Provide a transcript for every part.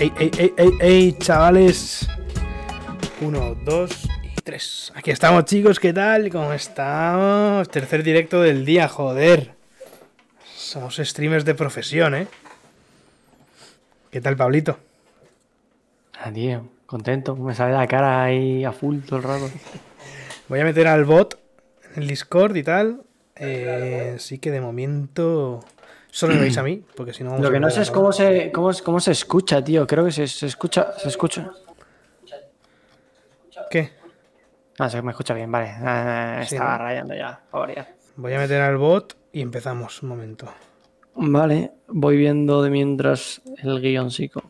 ey, ey, ey, ey, ey, chavales. Uno, dos y tres. Aquí estamos, chicos. ¿Qué tal? ¿Cómo estamos? Tercer directo del día, joder. Somos streamers de profesión, ¿eh? ¿Qué tal, Pablito? Adiós, ah, contento. Me sale la cara ahí a full todo el rato. Voy a meter al bot en el Discord y tal. Eh, sí que de momento Solo me veis a mí, porque si no. Lo que no sé es cómo se, cómo, se escucha, tío. Creo que se, se escucha. Se escucha. ¿Qué? Ah, se me escucha bien, vale. Ah, ah, ah, estaba rayando ya, Voy a meter al bot y empezamos. Un momento. Vale, voy viendo de mientras el guioncico.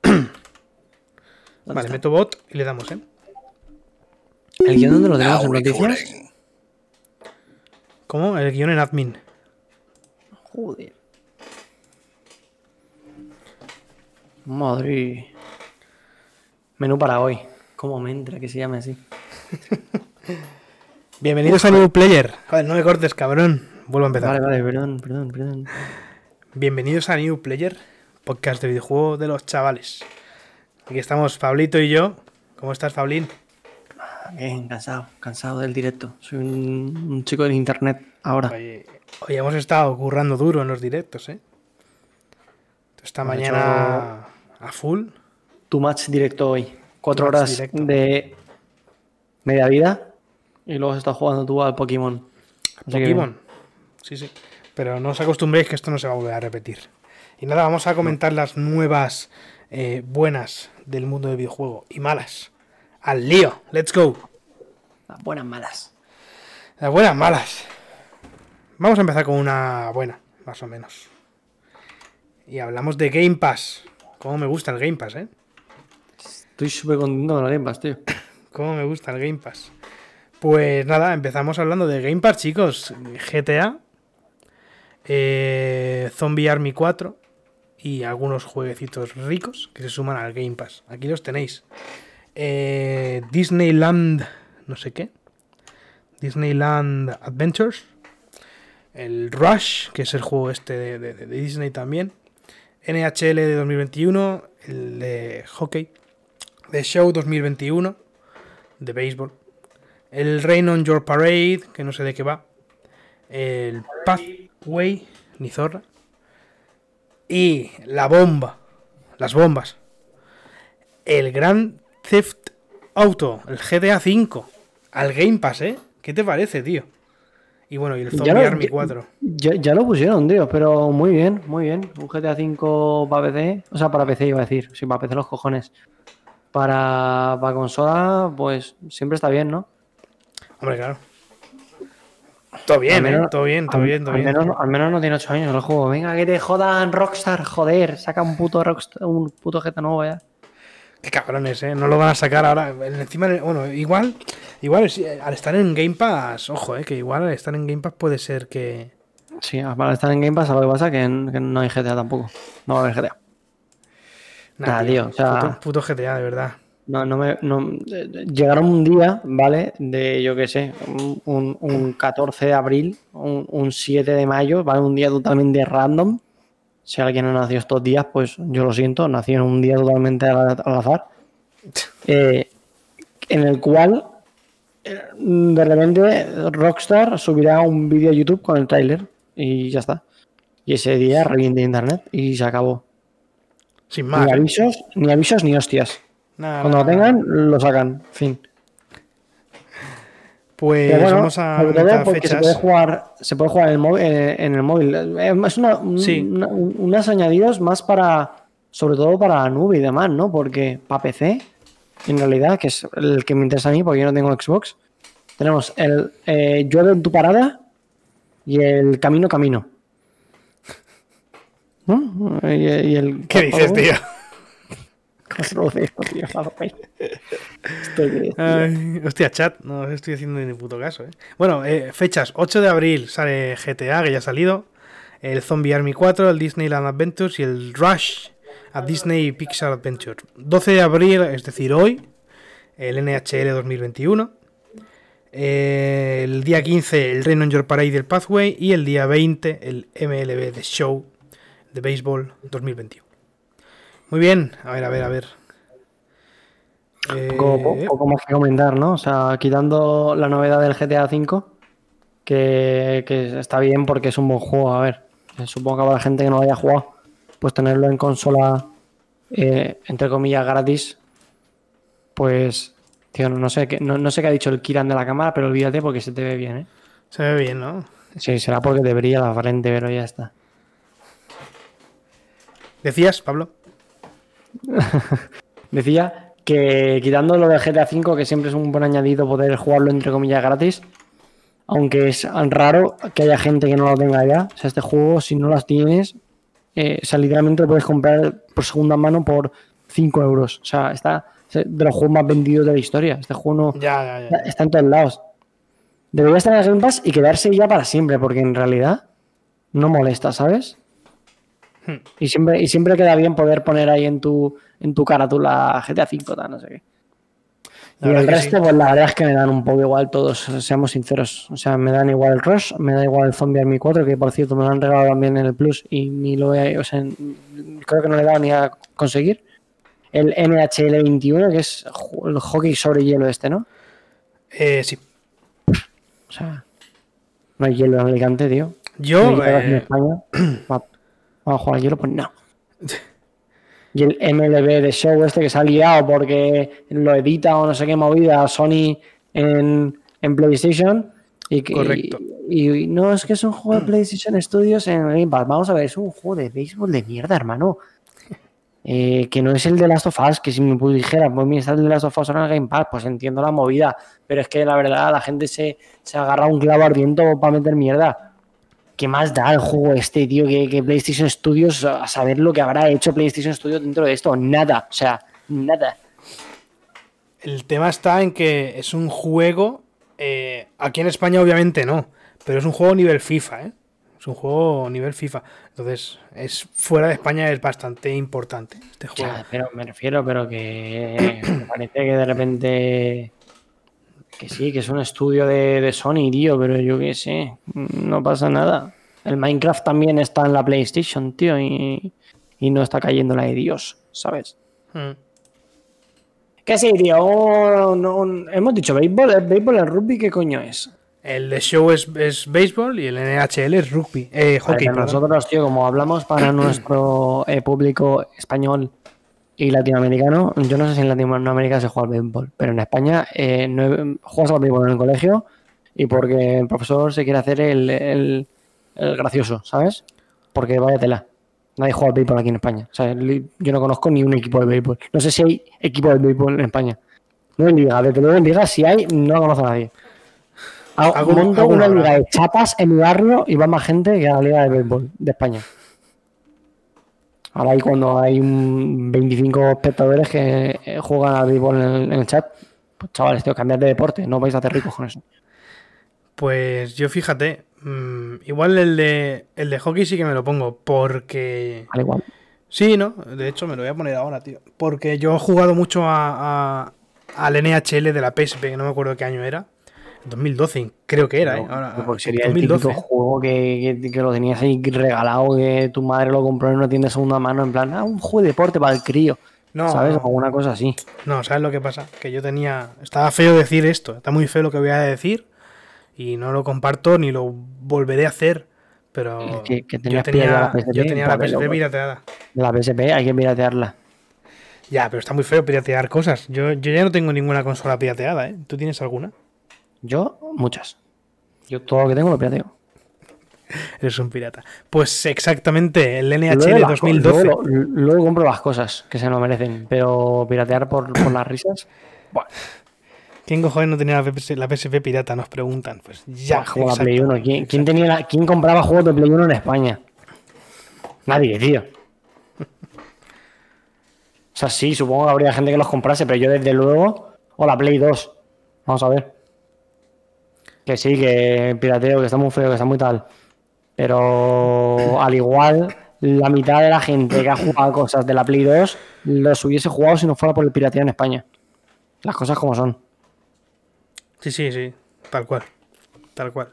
vale, meto bot y le damos, ¿eh? ¿El guión dónde lo tenemos en noticias? ¿Cómo? El guión en admin. Joder. Madre. Menú para hoy. ¿Cómo me entra que se llame así? Bienvenidos a New Player. Joder, no me cortes, cabrón. Vuelvo a empezar. Vale, vale, perdón, perdón, perdón. Bienvenidos a New Player, podcast de videojuego de los chavales. Aquí estamos Fablito y yo. ¿Cómo estás, Fablín? Ah, bien, cansado, cansado del directo. Soy un, chico de internet ahora. Hoy hemos estado currando duro en los directos, ¿eh? Esta mañana a full. Tu match directo hoy. Cuatro horas de media vida. Y luego has estado jugando tú al Pokémon. Pokémon. Sí, sí. Pero no os acostumbréis que esto no se va a volver a repetir. Y nada, vamos a comentar las nuevas eh, buenas del mundo del videojuego y malas. Al lío, let's go. Las buenas malas. Las buenas malas. Vamos a empezar con una buena, más o menos. Y hablamos de Game Pass. Cómo me gusta el Game Pass, ¿eh? Estoy súper contento con el Game Pass, tío. Cómo me gusta el Game Pass. Pues nada, empezamos hablando de Game Pass, chicos. GTA, eh, Zombie Army 4 y algunos jueguecitos ricos que se suman al Game Pass. Aquí los tenéis. Eh, Disneyland, no sé qué. Disneyland Adventures el Rush, que es el juego este de, Disney también, NHL de 2021, el de hockey, The Show 2021, de béisbol, el Rain on Your Parade, que no sé de qué va, el Pathway, ni zorra, y la bomba, las bombas, el Grand Theft Auto, el GTA V, al Game Pass, ¿eh? ¿Qué te parece, tío? Y bueno, y el Zombie Army 4. Ya, lo pusieron, tío, pero muy bien, muy bien. Un GTA 5 para PC, o sea, para PC iba a decir, sí, para PC los cojones. Para, para consola, pues siempre está bien, ¿no? Hombre, claro. Todo bien, menos, eh, todo bien, todo bien, todo al bien. Menos, al menos no tiene 8 años el juego. Venga, que te jodan Rockstar, joder. Saca un puto, Rockstar, un puto GTA nuevo ya. Qué cabrones, ¿eh? No lo van a sacar ahora. Encima, bueno, igual Igual al estar en Game Pass, ojo, eh, que igual al estar en Game Pass puede ser que. Sí, al estar en Game Pass, lo que pasa que, que no hay GTA tampoco. No va a haber GTA. Nada, tío. o sea, puto, GTA, de verdad. llegaron un día, ¿vale? De, yo qué sé, un, 14 de abril, un, 7 de mayo, ¿vale? Un día totalmente random. Si alguien ha nacido estos días, pues yo lo siento, nací en un día totalmente al, azar. Eh, en el cual Mm, de repente Rockstar subirá un vídeo a YouTube con el tráiler y ya está. Y ese día reviente internet y se acabó. Sin más. Ni ¿eh? avisos, ni avisos, ni hostias. Cuando lo tengan, lo sacan. Fin. Pues vamos a porque se puede jugar, se puede jugar en el móvil. Eh, en eh, Es una, unas añadidos más para, sobre todo para la nube y demás, ¿no? Porque para PC en realidad, que es el que me interesa a mí porque yo no tengo Xbox. Tenemos el eh, en tu parada y el Camino Camino. ¿Qué dices, tío? ¿Cómo tío? Estoy hostia, chat, no estoy haciendo ni puto caso. Eh. Bueno, eh, fechas: 8 de abril sale GTA, que ya ha salido. El Zombie Army 4, el Disneyland Adventures y el Rush a Disney Pixar Adventure. 12 de abril, es decir, hoy, el NHL 2021. el día 15, el Reino Your Parade del Pathway. Y el día 20, el MLB The Show de Béisbol 2021. Muy bien, a ver, a ver, a ver. Eh, poco, más que comentar, ¿no? O sea, quitando la novedad del GTA V, que, que está bien porque es un buen juego, a ver. Supongo que la gente que no lo haya jugado pues tenerlo en consola, eh, entre comillas, gratis, pues, tío, no, sé, qué, no, sé qué ha dicho el Kiran de la cámara, pero olvídate porque se te ve bien, ¿eh? Se ve bien, ¿no? Sí, será porque debería la frente, pero ya está. ¿Decías, Pablo? Decía que quitando lo de GTA V, que siempre es un buen añadido poder jugarlo entre comillas gratis, aunque es raro que haya gente que no lo tenga ya. O sea, este juego, si no las tienes, eh, o sea, literalmente puedes comprar por segunda mano por 5 euros. O sea, está de los juegos más vendidos de la historia. Este juego no ya, está en todos lados. Debería estar en las y quedarse ya para siempre, porque en realidad no molesta, ¿sabes? Hmm. Y siempre, y siempre queda bien poder poner ahí en tu, en tu la GTA V, tal, no sé qué y el resto, pues la verdad es que me dan un poco igual todos, seamos sinceros. O sea, me dan igual el Rush, me da igual el Zombie Army 4, que por cierto me lo han regalado también en el Plus y ni lo he, o sea, creo que no le he ni a conseguir. El NHL 21, que es el hockey sobre hielo este, ¿no? Eh, sí. O sea, no hay hielo en Alicante, tío. Yo. Eh, ¿Vamos a jugar hielo? Pues no. y el MLB de Show este que se ha liado porque lo edita o no sé qué movida Sony en, PlayStation. Y, Y, no es que es un juego de PlayStation Studios en Game Pass. Vamos a ver, es un juego de béisbol de mierda, hermano. Eh, que no es el de Last of Us, que si me dijeras, pues a está el de Last of Us ahora en Game Pass, pues entiendo la movida, pero es que la verdad la gente se, se agarra un clavo ardiendo para meter mierda. ¿qué más da el juego este, tío? Que, PlayStation Studios, a saber lo que habrá hecho PlayStation Studios dentro de esto. Nada, o sea, nada. El tema está en que es un juego. Eh, aquí en España, obviamente no, pero es un juego nivel FIFA, ¿eh? Es un juego nivel FIFA. Entonces, es fuera de España es bastante importante este juego. pero me refiero, pero que me parece que de repente que sí, que es un estudio de, Sony, tío, pero yo qué sé, no pasa nada. El Minecraft también está en la PlayStation, tío, y, y no está cayendo la de Dios, ¿sabes? qué hmm. Que sí, tío, oh, hemos dicho béisbol, el béisbol, el rugby, ¿qué coño es? El de show es, béisbol y el NHL es rugby, eh, hockey. nosotros, tío, como hablamos para nuestro eh, público español y latinoamericano, yo no sé si en Latinoamérica se juega al béisbol, pero en España eh, no juegas al béisbol en el colegio y porque el profesor se quiere hacer el, el, gracioso, ¿sabes? Porque vaya tela. Nadie juega al béisbol aquí en España. yo no conozco ni un equipo de béisbol. No sé si hay equipo de béisbol en España. No en liga, desde en liga, si hay, no conozco a nadie. Hago, una liga de chapas en mi barrio y va más gente que a la liga de béisbol de España. Ahora y cuando hay 25 espectadores que eh, juegan al béisbol en el, chat, pues chavales, tengo que cambiar de deporte, no vais a hacer ricos con eso. Pues yo fíjate, mm, igual el de, el de hockey sí que me lo pongo, porque... Al igual. Sí, ¿no? De hecho me lo voy a poner ahora, tío. Porque yo he jugado mucho a, a, al NHL de la PSP, que no me acuerdo qué año era. 2012, creo que era, porque ¿eh? pues sería 2012. el juego que, lo tenías ahí regalado, que tu madre lo compró en una tienda segunda mano, en plan, ah, un juego de deporte para el crío. No, ¿Sabes? alguna cosa así. No, ¿sabes lo que pasa? Que yo tenía. Estaba feo decir esto, está muy feo lo que voy a decir, y no lo comparto ni lo volveré a hacer. Pero yo tenía, la PSP, pirateada. La PSP hay que piratearla. Ya, pero está muy feo piratear cosas. Yo, yo ya no tengo ninguna consola pirateada, ¿eh? ¿Tú tienes alguna? Yo, muchas. Yo todo lo que tengo lo pirateo. Eres un pirata. Pues exactamente, el NHL de 2012. Luego, compro las cosas que se nos merecen, pero piratear por, las risas. Bueno. ¿Quién cojones no tenía la, PSP pirata? Nos preguntan. Pues ya, la Play 1. ¿Quién compraba juegos de Play 1 en España? Nadie, tío. O sea, sí, supongo que habría gente que los comprase, pero yo desde luego. O la Play 2. Vamos a ver. Que sí, que pirateo, que está muy feo, que está muy tal. Pero al igual, la mitad de la gente que ha jugado cosas de la Play 2 los hubiese jugado si no fuera por el pirateo en España. Las cosas como son. Sí, sí, sí. Tal cual. Tal cual.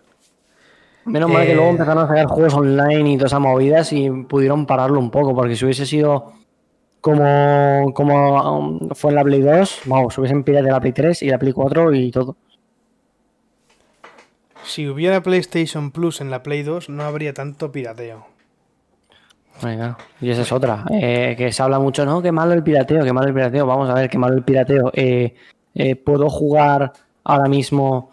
Menos mal que luego eh, empezaron a sacar juegos online y todas esas movidas y pudieron pararlo un poco, porque si hubiese sido como, como um, fue en la Play 2, vamos, hubiesen pirateado de la Play 3 y la Play 4 y todo. Si hubiera PlayStation Plus en la Play 2, no habría tanto pirateo. Venga, y esa es otra. Eh, que se habla mucho, ¿no? Qué malo el pirateo, qué malo el pirateo. Vamos a ver, qué malo el pirateo. Eh, eh, puedo jugar ahora mismo.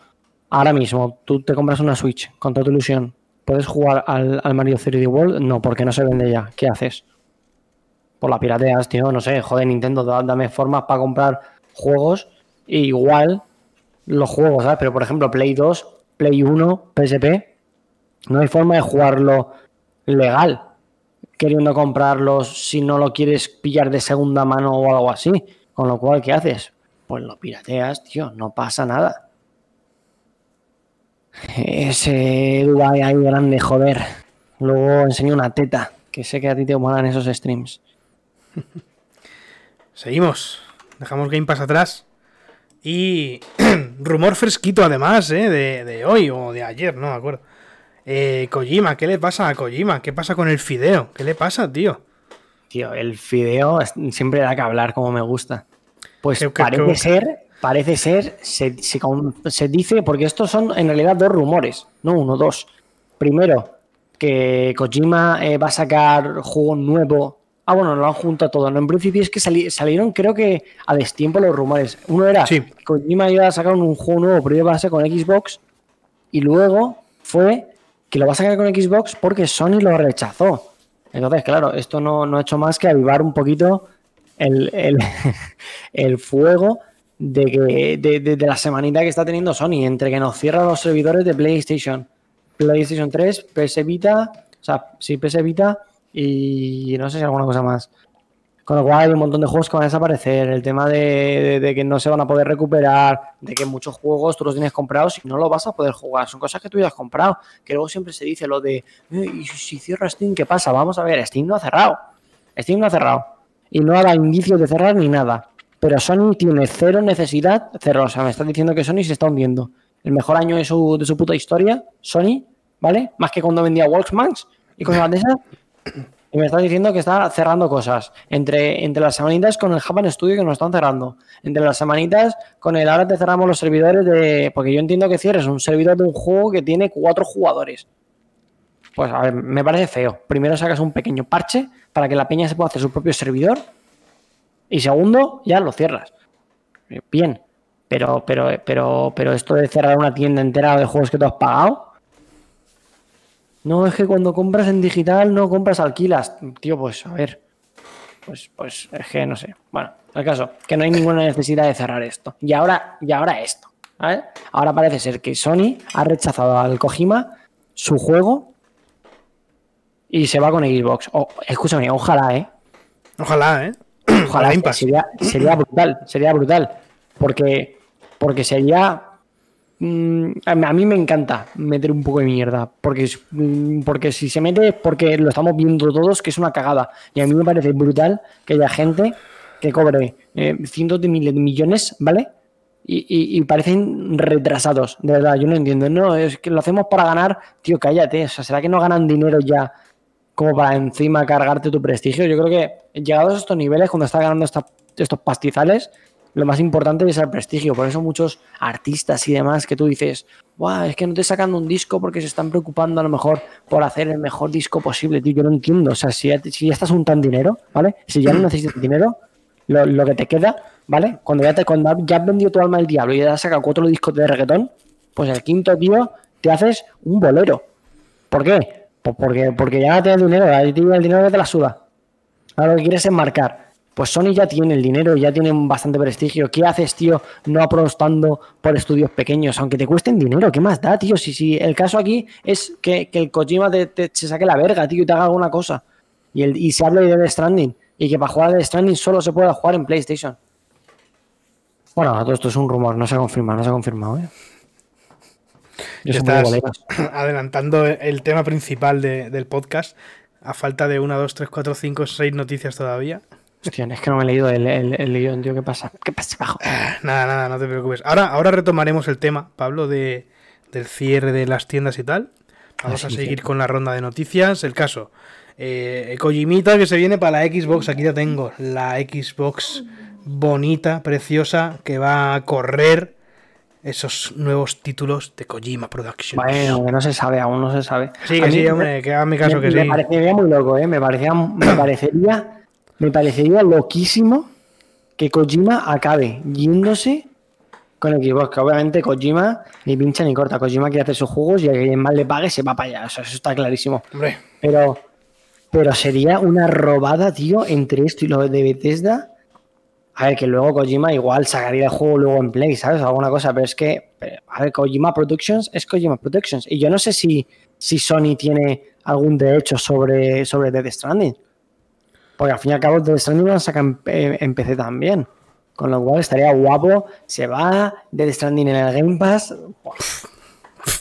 Ahora mismo, tú te compras una Switch con toda tu ilusión. ¿Puedes jugar al, Mario 3D World? No, porque no se vende ya. ¿Qué haces? Por pues la pirateas, tío. No sé, joder, Nintendo, dame formas para comprar juegos. E igual los juegos, ¿sabes? Pero por ejemplo, Play 2 Play 1, PSP, no hay forma de jugarlo legal, queriendo comprarlo si no lo quieres pillar de segunda mano o algo así. Con lo cual, ¿qué haces? Pues lo pirateas, tío, no pasa nada. Ese Dubai ahí grande, joder. Luego enseño una teta, que sé que a ti te molan esos streams. Seguimos. Dejamos Game Pass atrás y rumor fresquito además, ¿eh? de, hoy o de ayer, no me acuerdo. Eh, Kojima, ¿qué le pasa a Kojima? ¿Qué pasa con el fideo? ¿Qué le pasa, tío? Tío, el fideo siempre da que hablar como me gusta. Pues parece ser, parece ser, se, dice, porque estos son en realidad dos rumores, no uno, dos. Primero, que Kojima eh, va a sacar juego nuevo Ah, bueno, lo han juntado todo. No, en principio es que salieron, creo que a destiempo los rumores. Uno era que Kojima iba a sacar un juego nuevo, pero iba a ser con Xbox. Y luego fue que lo va a sacar con Xbox porque Sony lo rechazó. Entonces, claro, esto no, ha hecho más que avivar un poquito el, fuego de, la semanita que está teniendo Sony, entre que nos cierran los servidores de PlayStation, PlayStation 3, PS Vita, o sea, sí, PS Vita, y no sé si alguna cosa más. Con lo cual hay un montón de juegos que van a desaparecer, el tema de, que no se van a poder recuperar, de que muchos juegos tú los tienes comprados y no los vas a poder jugar, son cosas que tú ya has comprado, que luego siempre se dice lo de, eh, ¿y si cierra Steam qué pasa? Vamos a ver, Steam no ha cerrado, Steam no ha cerrado y no ha dado indicios de cerrar ni nada, pero Sony tiene cero necesidad cerrar, o sea, me están diciendo que Sony se está hundiendo. El mejor año de su, puta historia, Sony, ¿vale? Más que cuando vendía Walkmans y cosas de y me estás diciendo que está cerrando cosas. Entre, entre las semanitas con el Japan Studio que nos están cerrando. Entre las semanitas con el ahora te cerramos los servidores de. Porque yo entiendo que cierres un servidor de un juego que tiene cuatro jugadores. Pues a ver, me parece feo. Primero sacas un pequeño parche para que la peña se pueda hacer su propio servidor. Y segundo, ya lo cierras. Eh, bien. Pero, pero, pero, pero esto de cerrar una tienda entera de juegos que tú has pagado no, es que cuando compras en digital no compras alquilas. Tío, pues a ver. Pues, pues es que no sé. Bueno, al caso, que no hay ninguna necesidad de cerrar esto. Y ahora, y ahora esto. Ahora parece ser que Sony ha rechazado al Kojima su juego y se va con Xbox. Oh, escúchame, ojalá, ¿eh? Ojalá, ¿eh? Ojalá. sería, sería brutal, sería brutal. Porque, porque sería Mm, a mí me encanta meter un poco de mierda, porque, mm, porque si se mete es porque lo estamos viendo todos, que es una cagada. Y a mí me parece brutal que haya gente que cobre eh, cientos de miles de millones, ¿vale? Y, parecen retrasados, de verdad, yo no entiendo. No, es que lo hacemos para ganar, tío, cállate. O sea, ¿será que no ganan dinero ya como para encima cargarte tu prestigio? Yo creo que llegados a estos niveles, cuando estás ganando estos pastizales, lo más importante es el prestigio. Por eso muchos artistas y demás que tú dices, Buah, es que no te sacan un disco porque se están preocupando a lo mejor por hacer el mejor disco posible, tío. Yo no entiendo. O sea, si ya, estás un tan dinero, ¿vale? Si ya no mm. necesitas dinero, lo, que te queda, ¿vale? Cuando ya te cuando ya has vendido tu alma al diablo y ya has sacado cuatro discos de reggaetón, pues el quinto, tío, te haces un bolero. ¿Por qué? Pues porque, porque ya no tienes dinero, ya el dinero te la suda. Ahora lo que quieres es marcar pues Sony ya tiene el dinero, ya tiene bastante prestigio. ¿Qué haces, tío, no apostando por estudios pequeños? Aunque te cuesten dinero, ¿qué más da, tío? Si, el caso aquí es que, el Kojima se saque la verga, tío, y te haga alguna cosa. Y, el, se habla de The Stranding. Y que para jugar a The Stranding solo se pueda jugar en PlayStation. Bueno, todo esto es un rumor, no se ha confirmado, no se ha confirmado, ¿eh? Estás adelantando el tema principal del podcast a falta de una, dos, tres, cuatro, cinco, seis noticias todavía. Hostia, es que no me he leído el, el, guión, tío. ¿Qué pasa? ¿Qué pasa bajo? Eh, nada, nada, no te preocupes. Ahora, ahora retomaremos el tema, Pablo, del cierre de las tiendas y tal. Vamos ah, a seguir con la ronda de noticias. El caso. Eh, Kojimita que se viene para la Xbox. Aquí ya tengo. La Xbox bonita, preciosa, que va a correr esos nuevos títulos de Kojima Productions. Bueno, que no se sabe, aún no se sabe. Sí, que sí, hombre, que mi caso que sí. Me parecería muy loco, ¿eh? Me, parecía, me parecería me parecería loquísimo que Kojima acabe yéndose con Xbox. Que obviamente Kojima ni pincha ni corta. Kojima quiere hacer sus juegos y a quien más le pague se va para allá. eso está clarísimo. Pero, pero sería una robada, tío, entre esto y lo de Bethesda. A ver, que luego Kojima igual sacaría el juego luego en Play, ¿sabes? Alguna cosa, pero es que, a ver, Kojima Productions es Kojima Productions. Y yo no sé si, si Sony tiene algún derecho sobre, sobre Death Stranding. Porque al fin y al cabo, todo Stranding lo saca eh, en PC también. Con lo cual estaría guapo. Se va de Stranding en el Game Pass.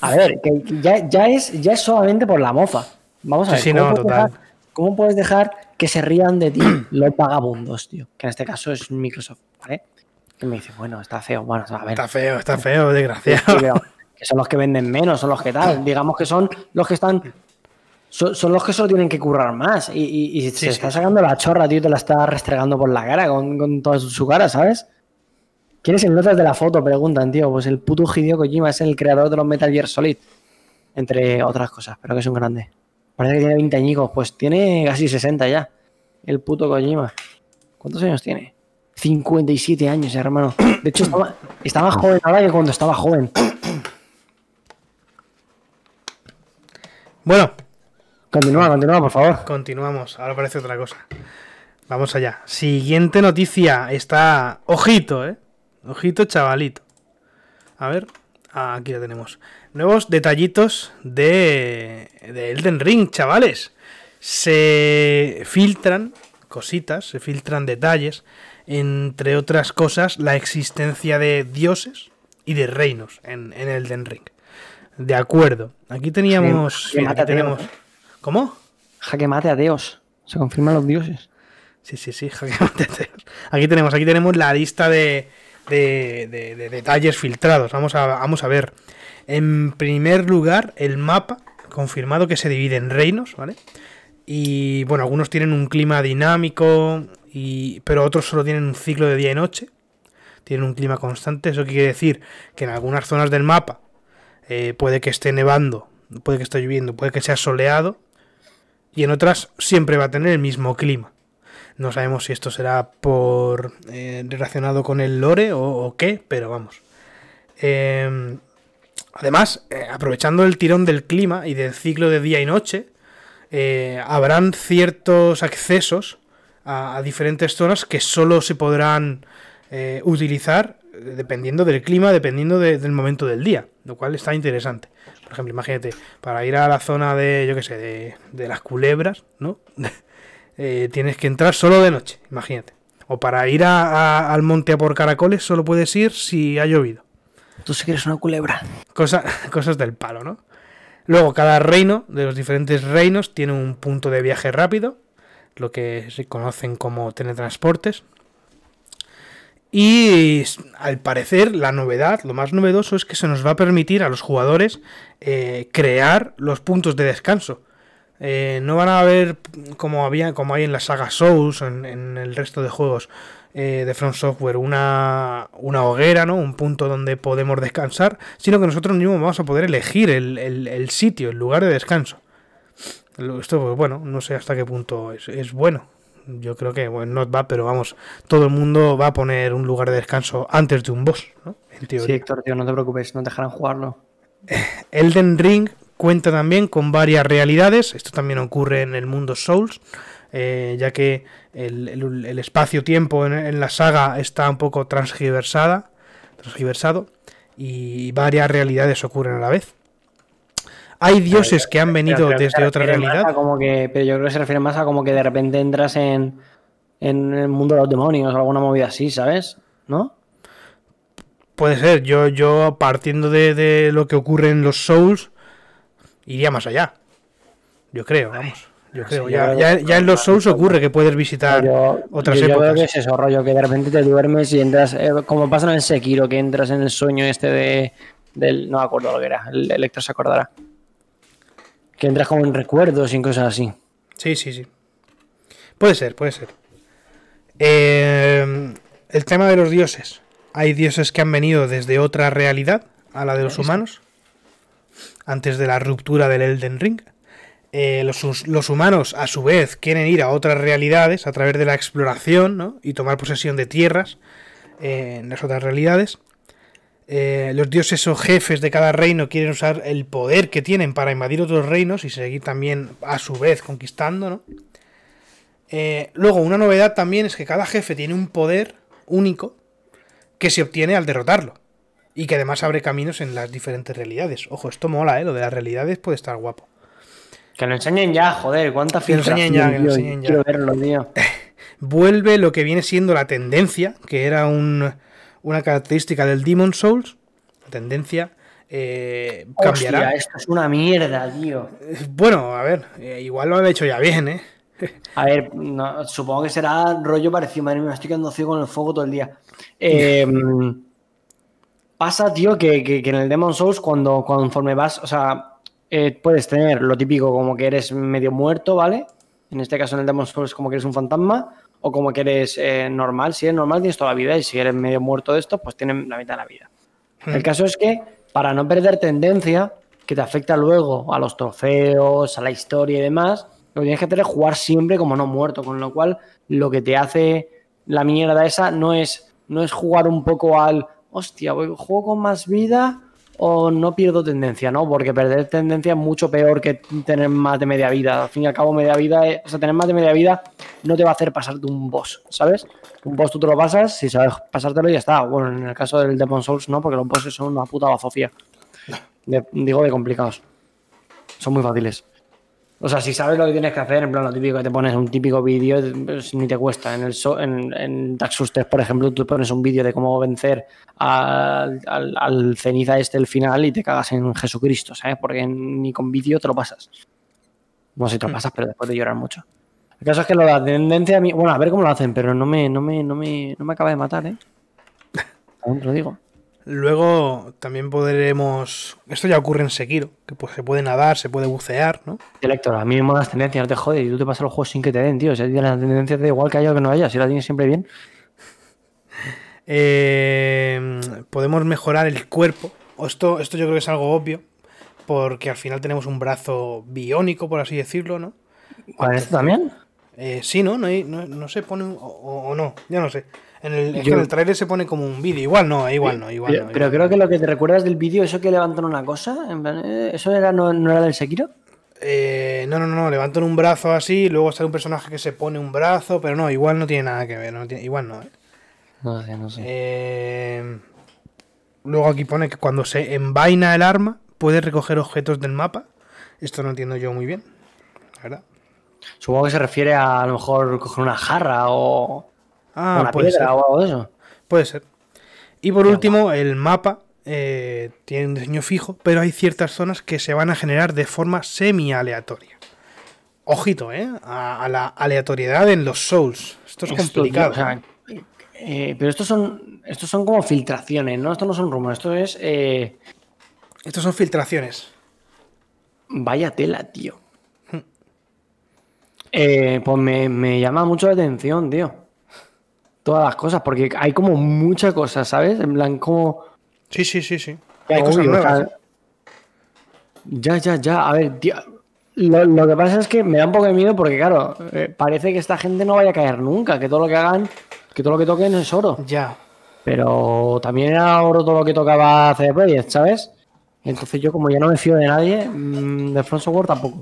A ver, ya, es, ya es solamente por la mofa. Vamos a ver. ¿cómo, no, puedes Dejar, ¿Cómo puedes dejar que se rían de ti los pagabundos, tío? Que en este caso es Microsoft, ¿vale? Que me dice, bueno, está feo. Bueno, a ver. Está feo, está feo, desgraciado. que son los que venden menos, son los que tal. Digamos que son los que están son, los que solo tienen que currar más. Y, se está sacando la chorra, tío, te la está restregando por la cara con, con toda su cara, ¿sabes? ¿Quién es el notas de la foto? Preguntan, tío. Pues el puto Hideo Kojima es el creador de los Metal Gear Solid. Entre otras cosas, pero que es un grande. Parece que tiene 20 añicos. Pues tiene casi 60 ya. El puto Kojima. ¿Cuántos años tiene? 57 años, hermano. De hecho, estaba, estaba joven ahora que cuando estaba joven. Bueno, Continúa, continúa, por favor. Continuamos, ahora parece otra cosa. Vamos allá. Siguiente noticia. Está. Ojito, ¿eh? Ojito, chavalito. A ver. Ah, aquí la tenemos. Nuevos detallitos de, de Elden Ring, chavales. Se filtran cositas, se filtran detalles. Entre otras cosas, la existencia de dioses y de reinos en, en Elden Ring. De acuerdo. Aquí teníamos. aquí tenemos. ¿eh? ¿Cómo? Jaque mate a Dios. Se confirman los dioses. Sí, sí, sí, jaque a Dios. Aquí tenemos, aquí tenemos la lista de, detalles filtrados. Vamos a, vamos a ver. En primer lugar, el mapa confirmado que se divide en reinos, ¿vale? Y bueno, algunos tienen un clima dinámico, y, pero otros solo tienen un ciclo de día y noche. Tienen un clima constante. Eso quiere decir que en algunas zonas del mapa eh, puede que esté nevando, puede que esté lloviendo, puede que sea soleado, y en otras siempre va a tener el mismo clima. No sabemos si esto será por eh, relacionado con el lore o, qué, pero vamos. Em, además, eh, aprovechando el tirón del clima y del ciclo de día y noche, eh, habrán ciertos accesos a, diferentes zonas que solo se podrán utilizar dependiendo del clima, dependiendo del momento del día, lo cual está interesante. Por ejemplo, imagínate, para ir a la zona de, yo qué sé, de, de las culebras, ¿no? Eh, tienes que entrar solo de noche, imagínate. O para ir a, al monte a por caracoles solo puedes ir si ha llovido. Tú sí que eres una culebra. cosas del palo, ¿no? Luego, cada reino de los diferentes reinos tiene un punto de viaje rápido, lo que se conocen como teletransportes, y al parecer la novedad, lo más novedoso es que se nos va a permitir a los jugadores eh, crear los puntos de descanso. Eh, no van a haber como como hay en la saga Souls, en, en el resto de juegos eh, de From Software, una, hoguera, ¿no? Un punto donde podemos descansar, sino que nosotros mismos vamos a poder elegir el, sitio, el lugar de descanso. Esto, pues bueno, no sé hasta qué punto es bueno yo creo que, bueno, no va, pero vamos, todo el mundo va a poner un lugar de descanso antes de un boss, ¿no? sí, Héctor, tío, no te preocupes, no te dejarán jugarlo. Eh, Elden Ring cuenta también con varias realidades, esto también ocurre en el mundo Souls, eh, ya que el, espacio-tiempo en, la saga está un poco transgiversada, transgiversado, y varias realidades ocurren a la vez hay dioses que han venido desde otra realidad. como que, pero yo creo que se refiere más a como que de repente entras en, en el mundo de los demonios o alguna movida así, ¿sabes? ¿No? Puede ser, yo, yo partiendo de, lo que ocurre en los Souls, iría más allá. Yo creo, vamos. Yo creo, ya, ya, en los Souls ocurre que puedes visitar otras yo, épocas. Yo creo que es eso, rollo, que de repente te duermes y entras, eh, como pasa en Sekiro, que entras en el sueño este de, del, no acuerdo lo que era, el Electro se acordará que entras como en recuerdos y en cosas así. Sí, sí, sí. Puede ser, puede ser. Eh, el tema de los dioses. Hay dioses que han venido desde otra realidad a la de los humanos. Antes de la ruptura del Elden Ring. Eh, los, humanos, a su vez, quieren ir a otras realidades a través de la exploración ¿no? y tomar posesión de tierras eh, en las otras realidades. Eh, los dioses o jefes de cada reino quieren usar el poder que tienen para invadir otros reinos y seguir también a su vez conquistando, ¿no? Eh, luego, una novedad también es que cada jefe tiene un poder único que se obtiene al derrotarlo. Y que además abre caminos en las diferentes realidades. Ojo, esto mola, ¿eh? Lo de las realidades puede estar guapo. Que lo enseñen ya, joder, cuánta Que lo enseñen ya, que lo enseñen ya. Vuelve lo que viene siendo la tendencia, que era un una característica del Demon Souls, tendencia, eh, cambiará. esto es una mierda, tío. Eh, bueno, a ver, eh, igual lo han hecho ya bien, ¿eh? A ver, supongo que será rollo parecido. Madre mía, me estoy quedando ciego con el fuego todo el día. Em, pasa, tío, que, que, en el Demon Souls, cuando conforme vas, o sea, puedes tener lo típico como que eres medio muerto, ¿vale? En este caso, en el Demon Souls, como que eres un fantasma o como que eres eh, normal. Si eres normal, tienes toda la vida y si eres medio muerto de esto, pues tienen la mitad de la vida. Hmm. El caso es que para no perder tendencia, que te afecta luego a los trofeos, a la historia y demás, lo que tienes que hacer es jugar siempre como no muerto, con lo cual lo que te hace la mierda esa no es, no es jugar un poco al, hostia, voy, juego con más vida o no pierdo tendencia, ¿no? Porque perder tendencia es mucho peor que tener más de media vida. Al fin y al cabo, media vida, o sea, tener más de media vida no te va a hacer pasarte un boss, ¿sabes? Un boss tú te lo pasas, si sabes pasártelo y ya está. Bueno, en el caso del Demon Souls no, porque los bosses son una puta bazofía. digo de complicados. Son muy fáciles. O sea, si sabes lo que tienes que hacer, en plan, lo típico que te pones un típico vídeo, pues, ni te cuesta. En el so, en, 3, por ejemplo, tú pones un vídeo de cómo vencer al, ceniza este el final y te cagas en Jesucristo, ¿sabes? Porque ni con vídeo te lo pasas. No sé si te lo mm. pasas, pero después de llorar mucho. El caso es que lo, la tendencia a mí. Bueno, a ver cómo lo hacen, pero no me, no me, no me, no me acaba de matar, ¿eh? Aún te lo digo. Luego también podremos. Esto ya ocurre en Sekiro, que pues se puede nadar, se puede bucear, ¿no? Elector, a mí mismo las tendencias, no te jode y tú te pasas los juegos sin que te den, tío. O sea, las tendencias da igual que haya o que no haya, si la tienes siempre bien. Eh, podemos mejorar el cuerpo. Esto, esto yo creo que es algo obvio, porque al final tenemos un brazo biónico, por así decirlo, ¿no? ¿Para esto también? Eh, sí, ¿no? No, hay, no, no se pone. Un... O, o no, ya no sé. En el, es trailer se pone como un vídeo. Igual no, igual no, igual pero, eh, no, pero creo que lo que te recuerdas del vídeo, eso que levantan una cosa, eh, ¿eso era, no, era del Sekiro? Eh, no, no, no, levantan un brazo así, luego sale un personaje que se pone un brazo, pero no, igual no tiene nada que ver, igual no. No sé, luego aquí pone que cuando se envaina el arma, puede recoger objetos del mapa. Esto no entiendo yo muy bien, la verdad. Supongo que se refiere a, a lo mejor coger una jarra o, Ah, puede ser. eso. Puede ser. Y por último, el mapa eh, tiene un diseño fijo, pero hay ciertas zonas que se van a generar de forma semi-aleatoria. Ojito, ¿eh? A, la aleatoriedad en los souls. Esto es complicado. Eh, pero estos son, estos son como filtraciones, ¿no? Esto no son rumores, esto es... Eh, estos son filtraciones. Vaya tela, tío. pues me, me, llama mucho la atención, tío todas las cosas, porque hay como muchas cosas, ¿sabes? En plan, como. Sí, sí, sí, sí. ya, ya, ya. A ver, tío, lo, que pasa es que me da un poco de miedo porque, claro, eh, parece que esta gente no vaya a caer nunca, que todo lo que hagan, que todo lo que toquen es oro. Ya. Pero también era oro todo lo que tocaba CD Projekt, ¿sabes? Entonces yo como ya no me fío de nadie, mm, de Front Software tampoco.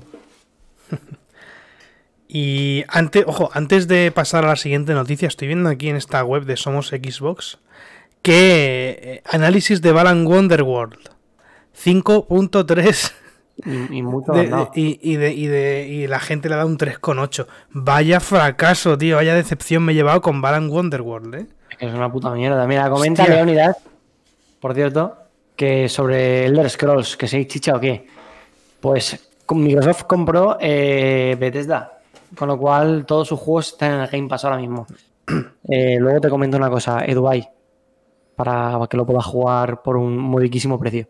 Y antes, ojo, antes de pasar a la siguiente noticia, estoy viendo aquí en esta web de Somos Xbox que eh, análisis de Balan Wonderworld 5.3 y, mucho de, y, la gente le ha dado un 3,8. Vaya fracaso, tío. Vaya decepción me he llevado con Balan Wonderworld, ¿eh? Es una puta mierda. Mira, comenta Leonidas, por cierto, que sobre Elder Scrolls, que se chicha o qué. Pues Microsoft compró eh, Bethesda. Con lo cual, todos sus juegos están en el Game Pass ahora mismo. Eh, luego te comento una cosa, Edubai, para que lo puedas jugar por un modiquísimo precio.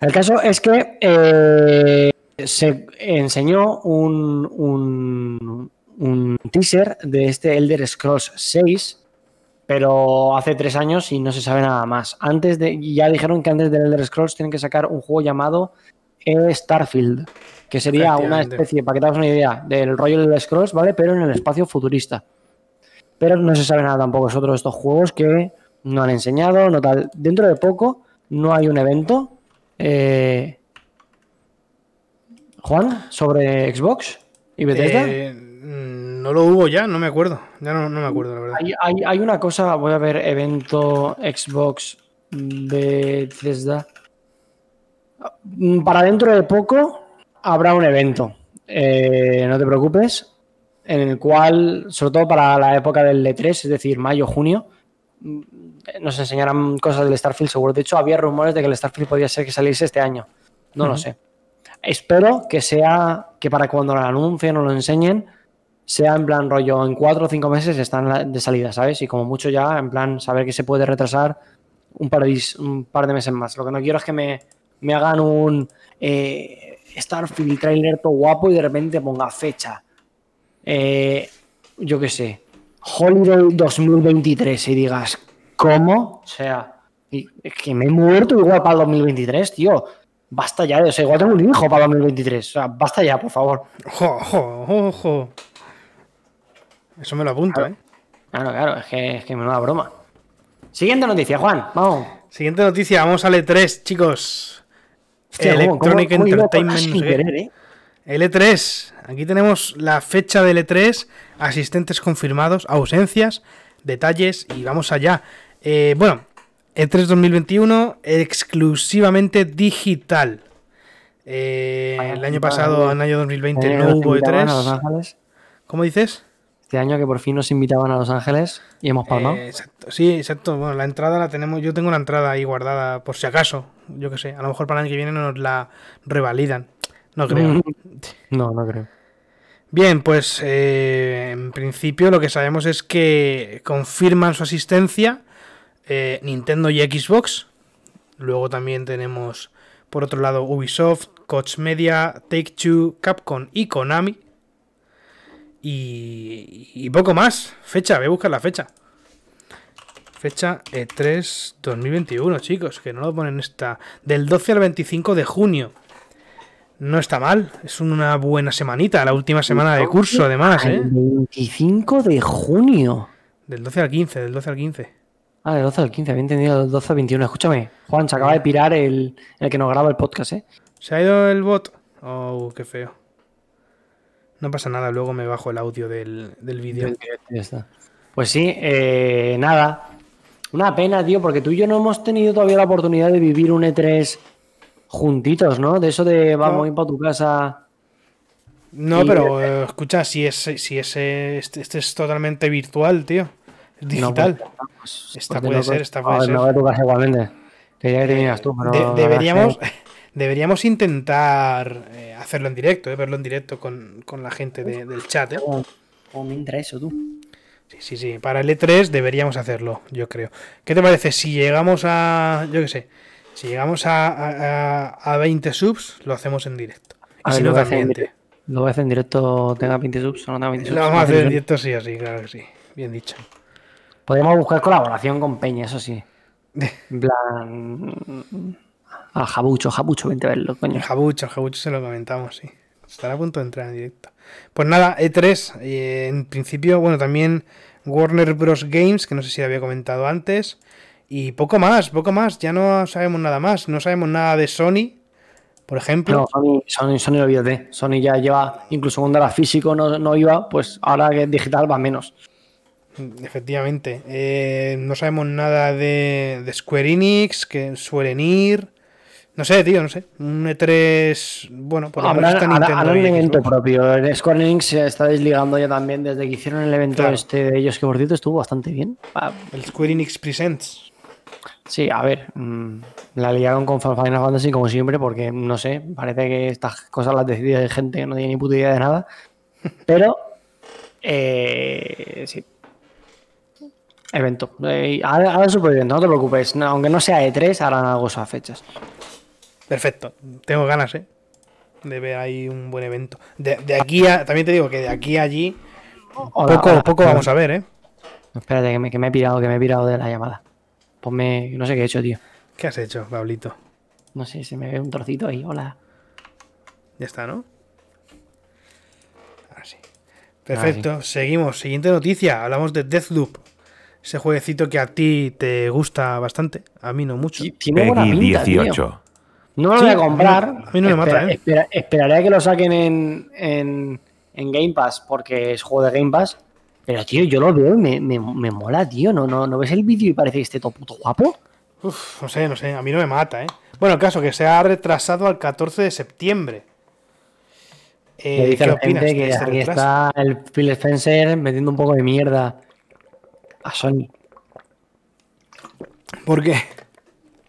El caso es que eh, se enseñó un, un, un, teaser de este Elder Scrolls 6, pero hace tres años y no se sabe nada más. Antes de, ya dijeron que antes del Elder Scrolls tienen que sacar un juego llamado eh, Starfield, que sería una especie, para que te hagas una idea, del rollo del Scrolls, ¿vale? Pero en el espacio futurista. Pero no se sabe nada tampoco, es otro de estos juegos que no han enseñado, no tal. Dentro de poco no hay un evento. Eh, Juan, sobre Xbox y Bethesda. Eh, no lo hubo ya, no me acuerdo. Ya no, no me acuerdo, la verdad. Hay, hay, hay una cosa, voy a ver, evento Xbox ...de Bethesda. Para dentro de poco, habrá un evento, eh, no te preocupes, en el cual, sobre todo para la época del E3, es decir, mayo, junio, mm, nos enseñarán cosas del Starfield seguro. De hecho, había rumores de que el Starfield podía ser que saliese este año. No lo sé. Espero que sea que para cuando lo anuncien o lo enseñen, sea en plan rollo, en cuatro o cinco meses están de salida, ¿sabes? Y como mucho ya, en plan, saber que se puede retrasar un par de, un par de meses más. Lo que no quiero es que me, me hagan un... Eh, estar y trailer todo guapo y de repente ponga fecha. Eh, yo qué sé, Holiday 2023 y digas, ¿cómo? O sea, es que me he muerto igual para el 2023, tío. Basta ya, o sea, igual tengo un hijo para el 2023. O sea, basta ya, por favor. Ojo, ojo, Eso me lo apunto, ¿eh? Claro, claro, es que, es que me da broma. Siguiente noticia, Juan, vamos. Siguiente noticia, vamos a leer 3 chicos. Electronic Entertainment. Ah, eh. l L3. Aquí tenemos la fecha de L3, asistentes confirmados, ausencias, detalles y vamos allá. Eh, bueno, E3 2021 exclusivamente digital. Eh, el año pasado, en el año 2020, no hubo E3. ¿Cómo dices? Este año que por fin nos invitaban a Los Ángeles y hemos palmado. Eh, sí, exacto. Bueno, la entrada la tenemos, yo tengo una entrada ahí guardada por si acaso, yo qué sé, a lo mejor para el año que viene nos la revalidan. No creo. no, no creo. Bien, pues eh, en principio lo que sabemos es que confirman su asistencia eh, Nintendo y Xbox. Luego también tenemos, por otro lado, Ubisoft, Coach Media, Take Two, Capcom y Konami. Y, poco más. Fecha, voy a buscar la fecha. Fecha E3 eh, 2021, chicos, que no lo ponen esta. Del 12 al 25 de junio. No está mal, es una buena semanita, la última semana de curso además, ¿eh? El 25 de junio. Del 12 al 15, del 12 al 15. Ah, del 12 al 15, bien entendido del 12 al 21. Escúchame, Juan, se acaba de pirar el, el que nos graba el podcast, ¿eh? ¿Se ha ido el bot? Oh, qué feo. No pasa nada, luego me bajo el audio del, del vídeo. Pues sí, eh, nada. Una pena, tío, porque tú y yo no hemos tenido todavía la oportunidad de vivir un E3 juntitos, ¿no? De eso de vamos a ir para tu casa. No, pero eh, escucha, si es, si este, este, es totalmente virtual, tío. digital. Pues, esta pues, puede pues, ser, esta puede ser. Me voy a tu casa igualmente. Que ya tú, pero deberíamos. Deberíamos intentar eh, hacerlo en directo, eh, verlo en directo con, la gente del chat. Eh. O oh, ¿Cómo, oh, me interesa eso, tú? Sí, sí, sí. Para el E3 deberíamos hacerlo, yo creo. ¿Qué te parece si llegamos a. Yo qué sé. Si llegamos a, 20 subs, lo hacemos en directo. y si no, Lo voy a hacer en directo, tenga 20 subs o no tenga 20 subs. Lo vamos a hacer en directo sí o claro que sí. Bien dicho. Podemos buscar colaboración con Peña, eso sí. En plan. A Jabucho, Jabucho, vente a verlo, coño. Jabucho, Jabucho se lo comentamos, sí. Estará a punto de entrar en directo. Pues nada, E3, eh, en principio, bueno, también Warner Bros. Games, que no sé si había comentado antes. Y poco más, poco más, ya no sabemos nada más. No sabemos nada de Sony, por ejemplo. No, Sony, Sony, lo olvídate. Sony ya lleva, incluso cuando era físico no, iba, pues ahora que es digital va menos. Efectivamente. Eh, no sabemos nada de, Square Enix, que suelen ir. No sé, tío, no sé. Un E3. Bueno, por lo Harán un evento propio. El eh, Square Enix se está desligando ya también desde que hicieron el evento este de ellos, que por cierto estuvo bastante bien. Ah, el Square Enix Presents. Sí, a ver. Mm, la ligaron con Final Fantasy como siempre, porque no sé. Parece que estas cosas las decide gente que no tiene ni puta idea de nada. Pero. Eh, sí. Evento. Eh, ahora, evento, no te preocupes. aunque no sea E3, harán algo a fechas. Perfecto. Tengo ganas, ¿eh? De ver ahí un buen evento. De, de aquí a. También te digo que de aquí a allí. Oh, poco, poco vamos a ver, ¿eh? Espérate, que me, he pirado, que me he pirado de la llamada. Ponme. No sé qué he hecho, tío. ¿Qué has hecho, Pablito? No sé, se me ve un trocito ahí. Hola. Ya está, ¿no? Así. Ah, ah, Perfecto. Seguimos. Siguiente noticia. Hablamos de Deathloop ese jueguecito que a ti te gusta bastante, a mí no mucho. Peggy 18. No lo voy a comprar. A mí no me mata, ¿eh? esperaré a que lo saquen en, Game Pass, porque es juego de Game Pass. Pero, tío, yo lo veo y me, me, mola, tío. ¿No, no, no ves el vídeo y parece que esté todo puto guapo? Uf, no sé, no sé. A mí no me mata, ¿eh? Bueno, el caso que se ha retrasado al 14 de septiembre. Eh, dice ¿Qué opinas? que este aquí está el Phil Spencer metiendo un poco de mierda a Sony. ¿Por qué?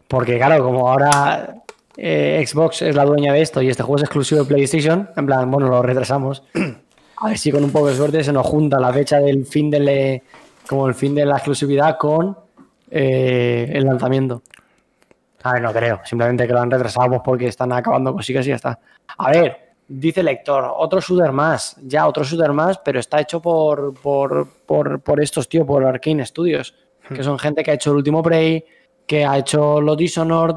Porque, claro, como ahora eh, Xbox es la dueña de esto y este juego es exclusivo de PlayStation, en plan, bueno, lo retrasamos. A ver si con un poco de suerte se nos junta la fecha del fin de como el fin de la exclusividad con eh, el lanzamiento. A ver, no creo. Simplemente que lo han retrasado pues, porque están acabando cositas y ya está. A ver, dice lector, otro shooter más. Ya, otro shooter más, pero está hecho por, por, estos, tío, por Arkane Studios. Que hmm. son gente que ha hecho el último Prey, que ha hecho los Dishonored,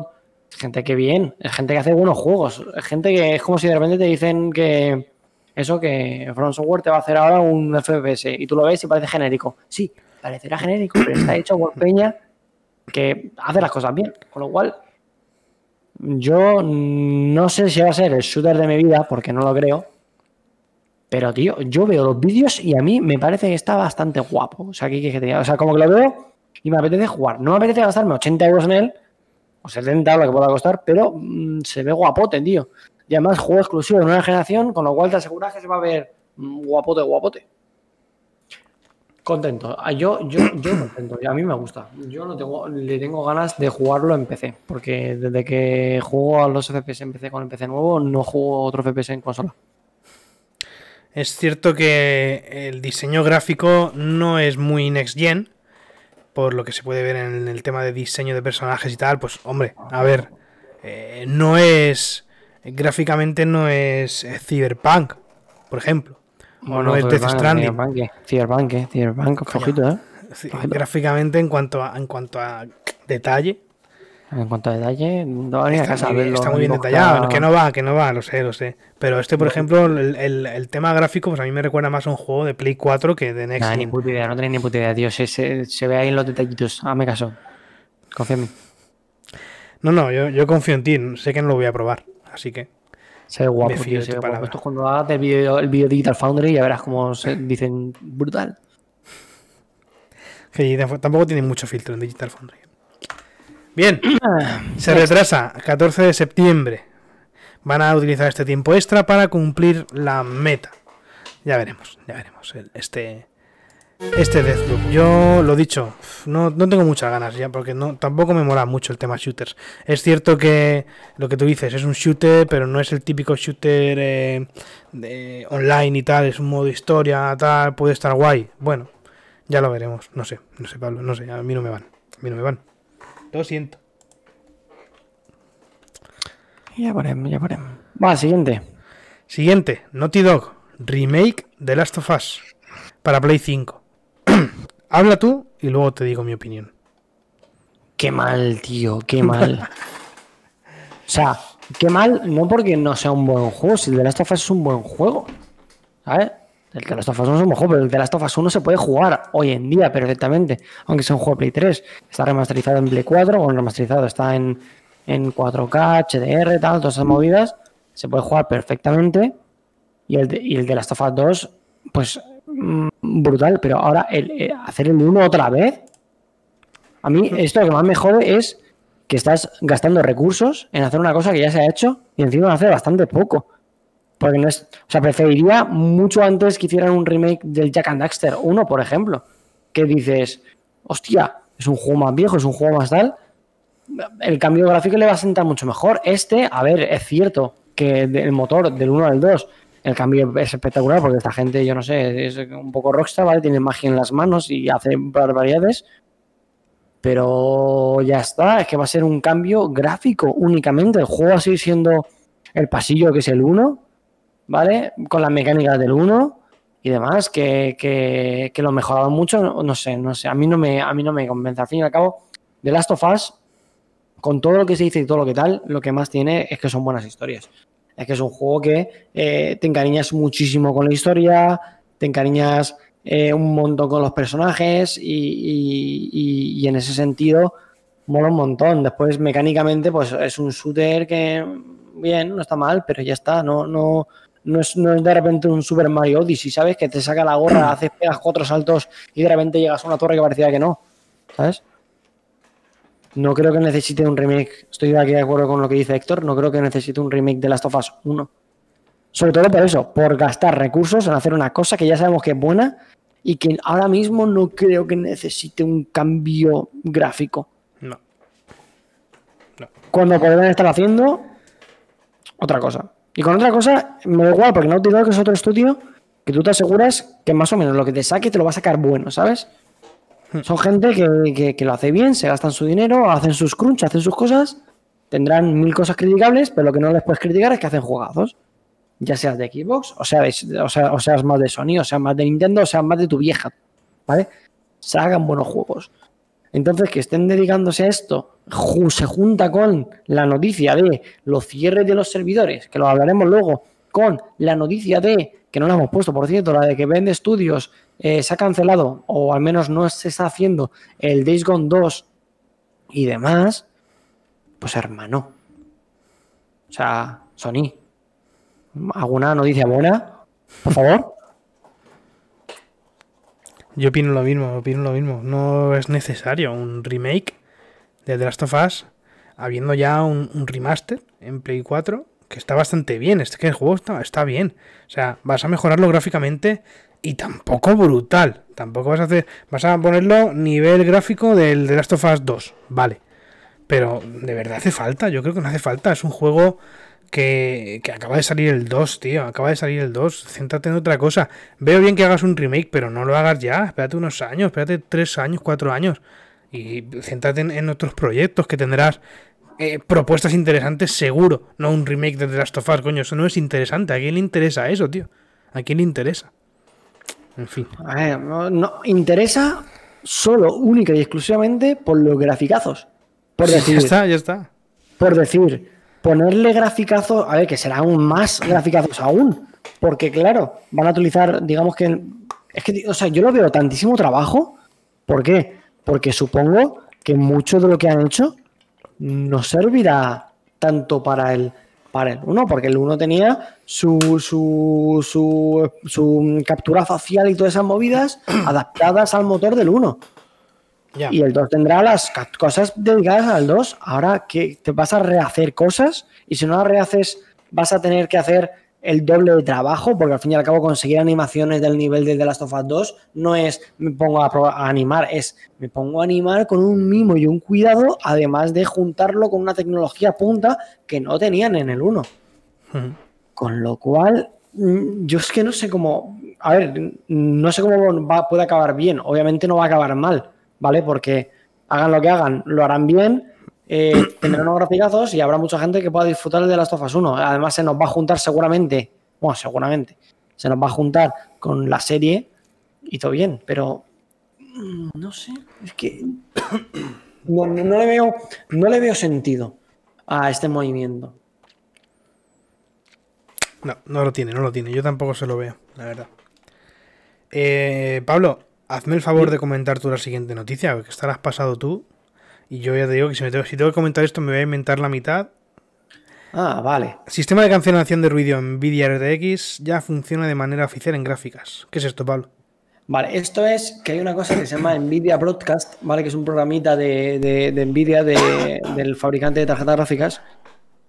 gente que bien, es gente que hace buenos juegos, gente que es como si de repente te dicen que eso, que From Software te va a hacer ahora un FPS y tú lo ves y parece genérico. Sí, parecerá genérico, pero está hecho por Peña que hace las cosas bien, con lo cual yo no sé si va a ser el shooter de mi vida, porque no lo creo. Pero, tío, yo veo los vídeos y a mí me parece que está bastante guapo. O sea, aquí que, tenía o sea como que lo veo y me apetece jugar. No me apetece gastarme 80 euros en él, o 70, lo que pueda costar, pero mm, se ve guapote, tío. Y además juego exclusivo de una generación, con lo cual te aseguras que se va a ver mm, guapote, guapote. Contento. Ah, yo, yo, yo contento. A mí me gusta. Yo le tengo ganas de jugarlo en PC. Porque desde que juego a los FPS en PC con el PC nuevo, no juego otro FPS en consola. Es cierto que el diseño gráfico no es muy next gen por lo que se puede ver en el tema de diseño de personajes y tal, pues hombre, a ver, eh, no es, gráficamente no es eh, Cyberpunk, por ejemplo. O no, es Death Stranding. Cyberpunk, Cyberpunk, eh, Cyberpunk, ¿eh? Gráficamente en cuanto en cuanto a detalle, en cuanto a detalle, no habría está que saberlo. Está muy bien detallado, que no va, que no va, lo sé, lo sé. Pero este, por ejemplo, el, el, tema gráfico, pues a mí me recuerda más a un juego de Play 4 que de Next. Nah, ni puta idea, no tenéis ni puta idea, tío. Se, ve ahí en los detallitos. Hazme caso. Confía en mí. No, no, yo, yo, confío en ti. Sé que no lo voy a probar, así que. Se ve guapo, tío. Esto cuando hagas el video, el video Digital Foundry, ya verás cómo se dicen brutal. Sí, tampoco tiene mucho filtro en Digital Foundry. Bien, se retrasa 14 de septiembre. Van a utilizar este tiempo extra para cumplir la meta. Ya veremos, ya veremos. Este, este Deathloop. Yo lo dicho, no, tengo muchas ganas ya, porque no, tampoco me mola mucho el tema shooters. Es cierto que lo que tú dices es un shooter, pero no es el típico shooter eh, online y tal, es un modo historia, tal, puede estar guay. Bueno, ya lo veremos. No sé, no sé, Pablo, no sé, a mí no me van. A mí no me van. Lo siento. Ya veremos, ya veremos. Va, siguiente. Siguiente, Naughty Dog, remake de Last of Us para Play 5. Habla tú y luego te digo mi opinión. Qué mal, tío, qué mal. o sea, qué mal, no porque no sea un buen juego, si el Last of Us es un buen juego. ¿Sabes? El de Last of Us 1 es un pero el de las tofas 1 se puede jugar hoy en día perfectamente, aunque sea un juego Play 3. Está remasterizado en Play 4, o remasterizado, está en, 4K, HDR, tal, todas esas movidas. Se puede jugar perfectamente. Y el de, y el Last of 2, pues mm, brutal, pero ahora el, eh, hacer el uno otra vez. A mí, esto lo que más me jode es que estás gastando recursos en hacer una cosa que ya se ha hecho y encima hace bastante poco. Porque no es. O sea, preferiría mucho antes que hicieran un remake del Jack and Daxter 1, por ejemplo. Que dices, hostia, es un juego más viejo, es un juego más tal. El cambio gráfico le va a sentar mucho mejor. Este, a ver, es cierto que el motor del 1 al 2, el cambio es espectacular porque esta gente, yo no sé, es un poco rockstar, ¿vale? Tiene magia en las manos y hace barbaridades. Pero ya está, es que va a ser un cambio gráfico únicamente. El juego así siendo el pasillo que es el 1, ¿vale? Con las mecánicas del 1 y demás, que, que, que lo mucho, no, sé, no sé, a mí no, me, a mí no me convence. Al fin y al cabo, The Last of Us, con todo lo que se dice y todo lo que tal, lo que más tiene es que son buenas historias. Es que es un juego que eh, te encariñas muchísimo con la historia, te encariñas eh, un montón con los personajes y, en ese sentido mola un montón. Después, mecánicamente, pues es un shooter que bien, no está mal, pero ya está, no, no, no es, de repente un Super Mario Odyssey, ¿sabes? Que te saca la gorra, haces pegas cuatro saltos y de repente llegas a una torre que parecía que no, ¿sabes? No creo que necesite un remake. Estoy de aquí de acuerdo con lo que dice Héctor. No creo que necesite un remake de Last of Us 1. Sobre todo por eso, por gastar recursos en hacer una cosa que ya sabemos que es buena y que ahora mismo no creo que necesite un cambio gráfico. No. no. Cuando podrían estar haciendo otra cosa. Y con otra cosa, me da igual, porque no te digo que es otro estudio que tú te aseguras que más o menos lo que te saque te lo va a sacar bueno, ¿sabes? Hmm. Son gente que, que, lo hace bien, se gastan su dinero, hacen sus crunch, hacen sus cosas, tendrán mil cosas criticables, pero lo que no les puedes criticar es que hacen jugazos. Ya seas de Xbox, o, sea, o, sea, o seas más de Sony, o sea, más de Nintendo, o sea, más de tu vieja, ¿vale? Se hagan buenos juegos. Entonces, que estén dedicándose a esto se junta con la noticia de los cierres de los servidores, que lo hablaremos luego, con la noticia de, que no la hemos puesto, por cierto, la de que vende Studios eh, se ha cancelado, o al menos no se está haciendo, el Days Gone 2 y demás, pues hermano. O sea, Sony, ¿alguna noticia buena? Por favor. Yo opino lo mismo, opino lo mismo. No es necesario un remake de The Last of Us, habiendo ya un, remaster en Play 4, que está bastante bien. Este que el juego está, bien. O sea, vas a mejorarlo gráficamente y tampoco brutal. Tampoco vas a hacer. Vas a ponerlo nivel gráfico del The Last of Us 2. Vale. Pero de verdad hace falta. Yo creo que no hace falta. Es un juego. Que, que, acaba de salir el 2, tío. Acaba de salir el 2. Céntrate en otra cosa. Veo bien que hagas un remake, pero no lo hagas ya. Espérate unos años, espérate 3 años, 4 años y céntrate en, otros proyectos que tendrás eh, propuestas interesantes seguro, no un remake de The Last of Us, coño, eso no es interesante. ¿A quién le interesa eso, tío? ¿A quién le interesa? En fin. A no, no, interesa solo, única y exclusivamente por los graficazos. Por decir, ya está, ya está. Por decir, ponerle graficazos, a ver, que será aún más graficazos aún, porque claro, van a utilizar, digamos que, es que, o sea, yo lo veo tantísimo trabajo, ¿por qué? Porque supongo que mucho de lo que han hecho no servirá tanto para el, para el 1, porque el 1 tenía su, su, captura facial y todas esas movidas adaptadas al motor del 1. Y el 2 tendrá las cosas dedicadas al 2. Ahora que te vas a rehacer cosas y si no las rehaces vas a tener que hacer el doble de trabajo, porque al fin y al cabo conseguir animaciones del nivel de The Last of Us 2 no es me pongo a, animar, es me pongo a animar con un mimo y un cuidado, además de juntarlo con una tecnología punta que no tenían en el 1. Con lo cual, mm, yo es que no sé cómo, a ver, no sé cómo va, puede acabar bien, obviamente no va a acabar mal, ¿vale? Porque hagan lo que hagan, lo harán bien eh, tendrán unos graficazos y habrá mucha gente que pueda disfrutar de las tofas Us 1. Además, se nos va a juntar seguramente, bueno, seguramente, se nos va a juntar con la serie y todo bien, pero mm, no sé, es que no, le, veo, no le veo sentido a este movimiento. No, no lo tiene, no lo tiene. Yo tampoco se lo veo, la verdad. Eh, Pablo, hazme el favor de comentar tú la siguiente noticia, que estarás pasado tú. Y yo ya te digo que si, tengo, que comentar esto me voy a inventar la mitad. Ah, vale. Sistema de cancelación de ruido NVIDIA RTX ya funciona de manera oficial en gráficas. ¿Qué es esto, Pablo? Vale, esto es que hay una cosa que se llama NVIDIA Broadcast, ¿vale? Que es un programita de, de, NVIDIA del fabricante de tarjetas gráficas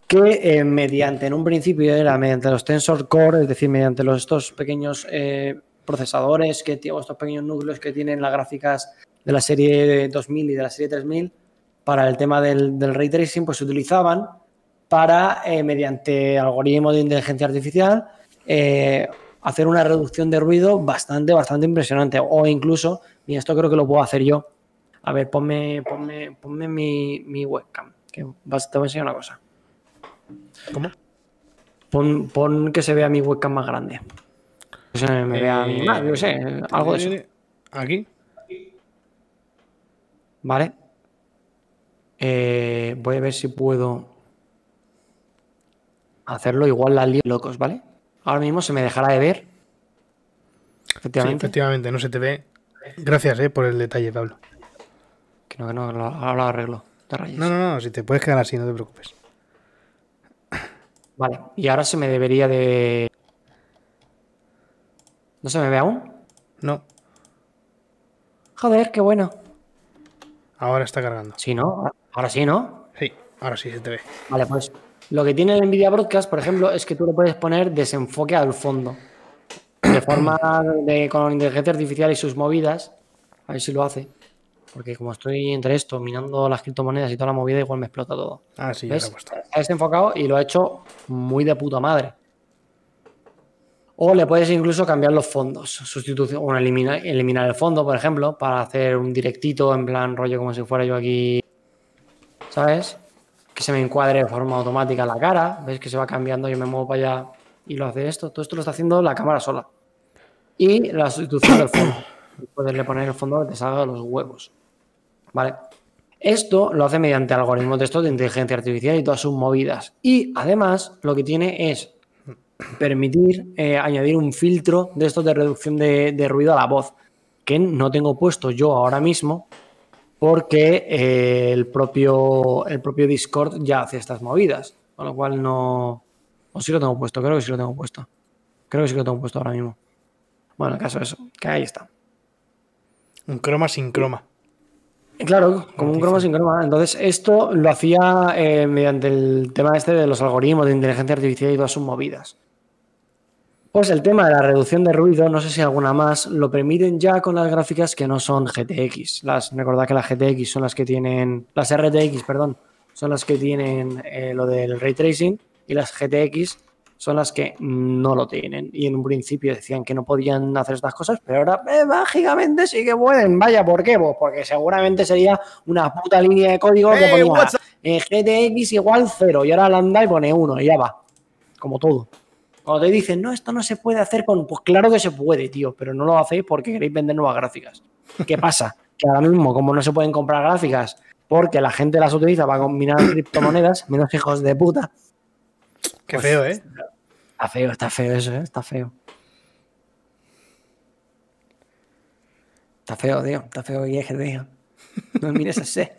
que eh, mediante, en un principio era mediante los Tensor Core, es decir, mediante los, estos pequeños eh, procesadores que o estos pequeños núcleos que tienen las gráficas de la serie 2000 eh, y de la serie 3000, para el tema del, ray tracing, pues se utilizaban para, eh, mediante algoritmos de inteligencia artificial, eh, hacer una reducción de ruido bastante, bastante impresionante. O incluso, y esto creo que lo puedo hacer yo. A ver, ponme, ponme, ponme mi, webcam, que te voy a enseñar una cosa. ¿Cómo? Pon, que se vea mi webcam más grande. Que se me vea eh, ah, sé, algo de eso. ¿Aquí? Vale. Eh, voy a ver si puedo hacerlo. Igual la lío locos, ¿vale? Ahora mismo se me dejará de ver. Efectivamente. efectivamente, no se te ve. Gracias eh, por el detalle, Pablo. Que no, que no, ahora lo arreglo. No, no, no, si te puedes quedar así, no te preocupes. Vale, y ahora se me debería de... ¿No se me ve aún? No. Joder, qué bueno. Ahora está cargando. Si ¿no? Ahora sí, ¿no? Sí, ahora sí se te ve. Vale, pues lo que tiene el NVIDIA Broadcast, por ejemplo, es que tú le puedes poner desenfoque al fondo. De forma de con inteligencia artificial y sus movidas. A ver si lo hace. Porque como estoy entre esto, minando las criptomonedas y toda la movida, igual me explota todo. Ah, sí, ya lo he puesto. Ha desenfocado y lo ha hecho muy de puta madre. O le puedes incluso cambiar los fondos, sustitución, o eliminar el fondo, por ejemplo, para hacer un directito en plan rollo como si fuera yo aquí ¿sabes? Que se me encuadre de forma automática la cara, ves que se va cambiando, yo me muevo para allá y lo hace esto. Todo esto lo está haciendo la cámara sola. Y la sustitución del fondo. Poderle poner el fondo que te salga los huevos. ¿Vale? Esto lo hace mediante algoritmos de esto de inteligencia artificial y todas sus movidas. Y además lo que tiene es permitir eh, añadir un filtro de estos de reducción de ruido a la voz, que no tengo puesto yo ahora mismo, porque eh, el, propio, el propio Discord ya hace estas movidas, con lo cual no... O sí lo tengo puesto, creo que sí lo tengo puesto. Creo que sí lo tengo puesto ahora mismo. Bueno, en caso de eso, que ahí está. Un croma sin croma. Eh, claro, como un croma sin croma. Entonces, esto lo hacía eh, mediante el tema este de los algoritmos de inteligencia artificial y todas sus movidas. Pues el tema de la reducción de ruido, no sé si alguna más, lo permiten ya con las gráficas que no son GTX. Las, recordad que las GTX son las que tienen, las RTX, perdón, son las que tienen eh, lo del ray tracing y las GTX son las que no lo tienen. Y en un principio decían que no podían hacer estas cosas, pero ahora eh, mágicamente sí que pueden. Vaya, ¿por qué? Pues porque seguramente sería una puta línea de código hey, que eh, GTX igual 0 y ahora la anda y pone 1 y ya va. Como todo. Cuando te dicen, no, esto no se puede hacer con. Pues claro que se puede, tío, pero no lo hacéis porque queréis vender nuevas gráficas. ¿Qué pasa? que ahora mismo, como no se pueden comprar gráficas porque la gente las utiliza para combinar criptomonedas, menos hijos de puta. Qué pues feo, ¿eh? Está feo, está feo eso, ¿eh? Está feo. Está feo, tío. Está feo que te No mires ese.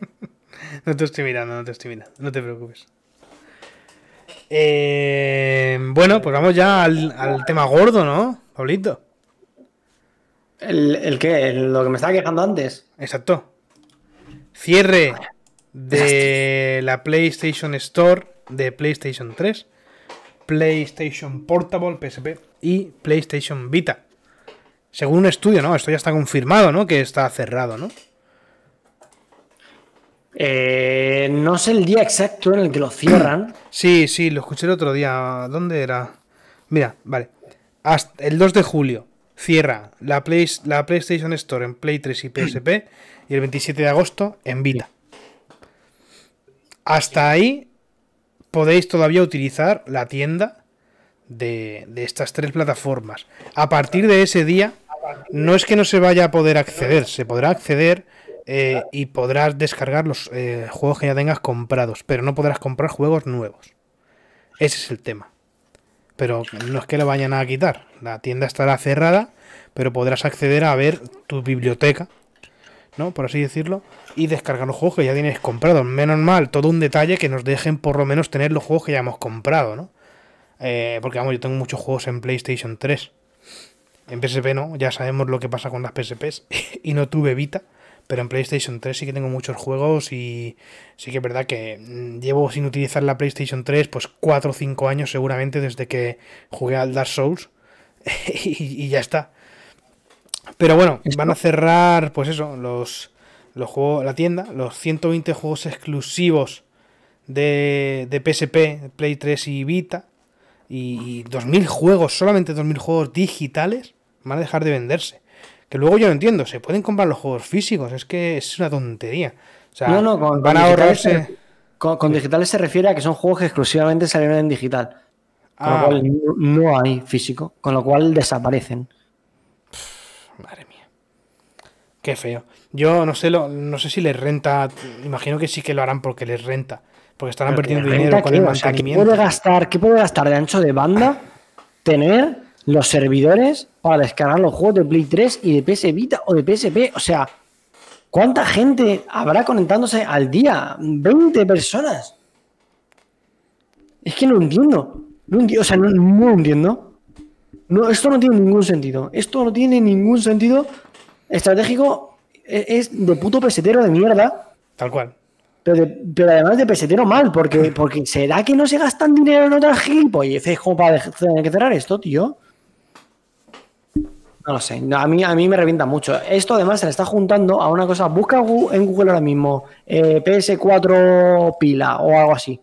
no te estoy mirando, no te estoy mirando. No te preocupes. Eh, bueno, pues vamos ya al, tema gordo, ¿no, Pablito? ¿El, el qué? lo que me estaba quejando antes. Exacto. Cierre de la PlayStation Store de PlayStation 3, PlayStation Portable, PSP y PlayStation Vita. Según un estudio, ¿no? Esto ya está confirmado, ¿no? Que está cerrado, ¿no? Eh, no sé el día exacto en el que lo cierran. Sí, sí, lo escuché el otro día. ¿Dónde era? Mira, vale. el 2 de julio cierra la, Play, la PlayStation Store en Play 3 y PSP y el 27 de agosto en Vita. Hasta ahí podéis todavía utilizar la tienda de estas tres plataformas. A partir de ese día, no es que no se vaya a poder acceder, se podrá acceder eh, ah. y podrás descargar los eh, juegos que ya tengas comprados, pero no podrás comprar juegos nuevos. Ese es el tema. Pero no es que lo vayan a quitar. La tienda estará cerrada, pero podrás acceder a ver tu biblioteca, ¿no? Por así decirlo, y descargar los juegos que ya tienes comprados. Menos mal, todo un detalle que nos dejen por lo menos tener los juegos que ya hemos comprado, ¿no? Eh, porque vamos, yo tengo muchos juegos en PlayStation 3. En PSP no, ya sabemos lo que pasa con las PSPs. y no tuve bebita pero en PlayStation 3 sí que tengo muchos juegos y sí que es verdad que mm, llevo sin utilizar la PlayStation 3 pues 4 o 5 años seguramente desde que jugué al Dark Souls y, ya está. Pero bueno, van a cerrar pues eso, los, juegos, la tienda, los 120 juegos exclusivos de, de PSP, Play 3 y Vita y 2.000 juegos, solamente 2.000 juegos digitales van a dejar de venderse. Que luego yo no entiendo, se pueden comprar los juegos físicos, es que es una tontería. no, no, con, van a ahorrarse. con, digitales se refiere a que son juegos que exclusivamente salieron en digital. Con lo ah. cual no hay físico, con lo cual desaparecen. madre mía. Qué feo. Yo no sé, lo, no sé si les renta. Imagino que sí que lo harán porque les renta. Porque estarán perdiendo dinero con el mantenimiento. ¿qué puede gastar, ¿Qué puede gastar de ancho de banda tener los servidores para descargar los juegos de Play 3 y de PS Vita o de PSP. O sea, ¿cuánta gente habrá conectándose al día? ¿20 personas? Es que no entiendo. No entiendo, o sea, no, entiendo. No, esto no tiene ningún sentido. Esto no tiene ningún sentido estratégico. E-, es, de puto pesetero de mierda. Tal cual. Pero, además de pesetero mal, porque, porque ¿será que no se gastan dinero en otras gilipolleces como para tener que cerrar esto, tío? No lo sé, a, mí, a mí me revienta mucho. Esto además se le está juntando a una cosa. Busca en Google ahora mismo eh, PS4 pila o algo así.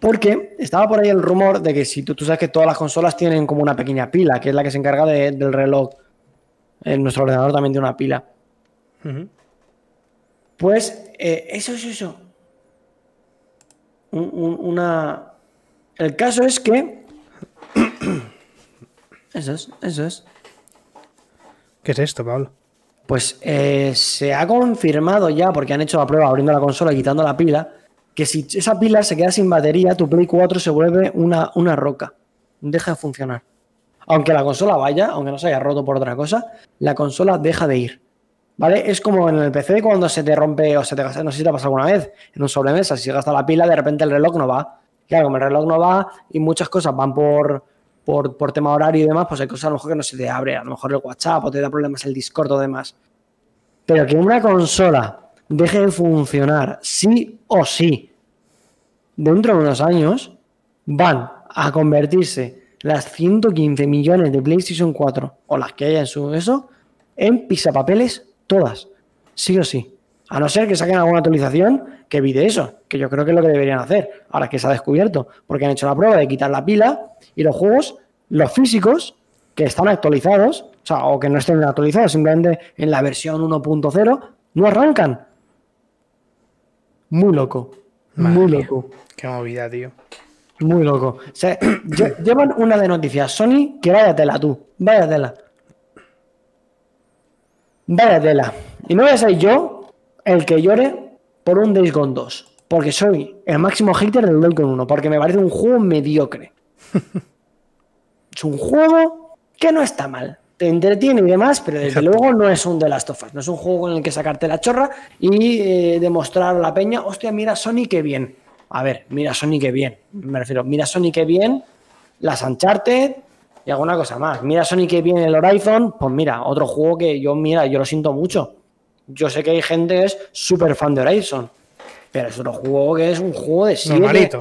Porque estaba por ahí el rumor de que si tú, sabes que todas las consolas tienen como una pequeña pila, que es la que se encarga del reloj. En nuestro ordenador también tiene una pila. Pues eh, eso es eso. una... El caso es que... Eso es, eso es. ¿Qué es esto, Pablo? Pues eh, se ha confirmado ya, porque han hecho la prueba abriendo la consola y quitando la pila, que si esa pila se queda sin batería, tu Play 4 se vuelve una, una roca. Deja de funcionar. Aunque la consola vaya, aunque no se haya roto por otra cosa, la consola deja de ir. ¿Vale? Es como en el PC cuando se te rompe o se te gasta, no sé si te ha pasado alguna vez, en un sobremesa, si se gasta la pila, de repente el reloj no va. Claro, como el reloj no va y muchas cosas van por, por, tema horario y demás, pues hay cosas a lo mejor que no se te abre, a lo mejor el WhatsApp o te da problemas el Discord o demás. Pero que una consola deje de funcionar sí o sí dentro de unos años, van a convertirse las 115 millones de PlayStation 4 o las que haya en su eso en pisapapeles todas, sí o sí. A no ser que saquen alguna actualización que evite eso, que yo creo que es lo que deberían hacer, ahora que se ha descubierto, porque han hecho la prueba de quitar la pila y los juegos, los físicos, que están actualizados, o sea, o que no estén actualizados, simplemente en la versión 1.0, no arrancan. Muy loco. muy loco. Qué movida, tío. Muy loco. llevan una de noticias. Sony, que váyatela tú. váyatela váyatela Y no voy a ser yo el que llore por un Days Gone 2. Porque soy el máximo hater del Days Gone 1. Porque me parece un juego mediocre. es un juego que no está mal. Te entretiene y demás, pero desde luego no es un de las tofas. No es un juego en el que sacarte la chorra y eh, demostrar la peña, hostia, mira Sony qué bien. A ver, mira Sony qué bien. Me refiero, mira Sony qué bien, las Uncharted, y alguna cosa más. Mira Sony qué bien el Horizon, pues mira, otro juego que yo, mira, yo lo siento mucho. Yo sé que hay gente que es súper fan de Horizon, pero es otro juego que es un juego de 7.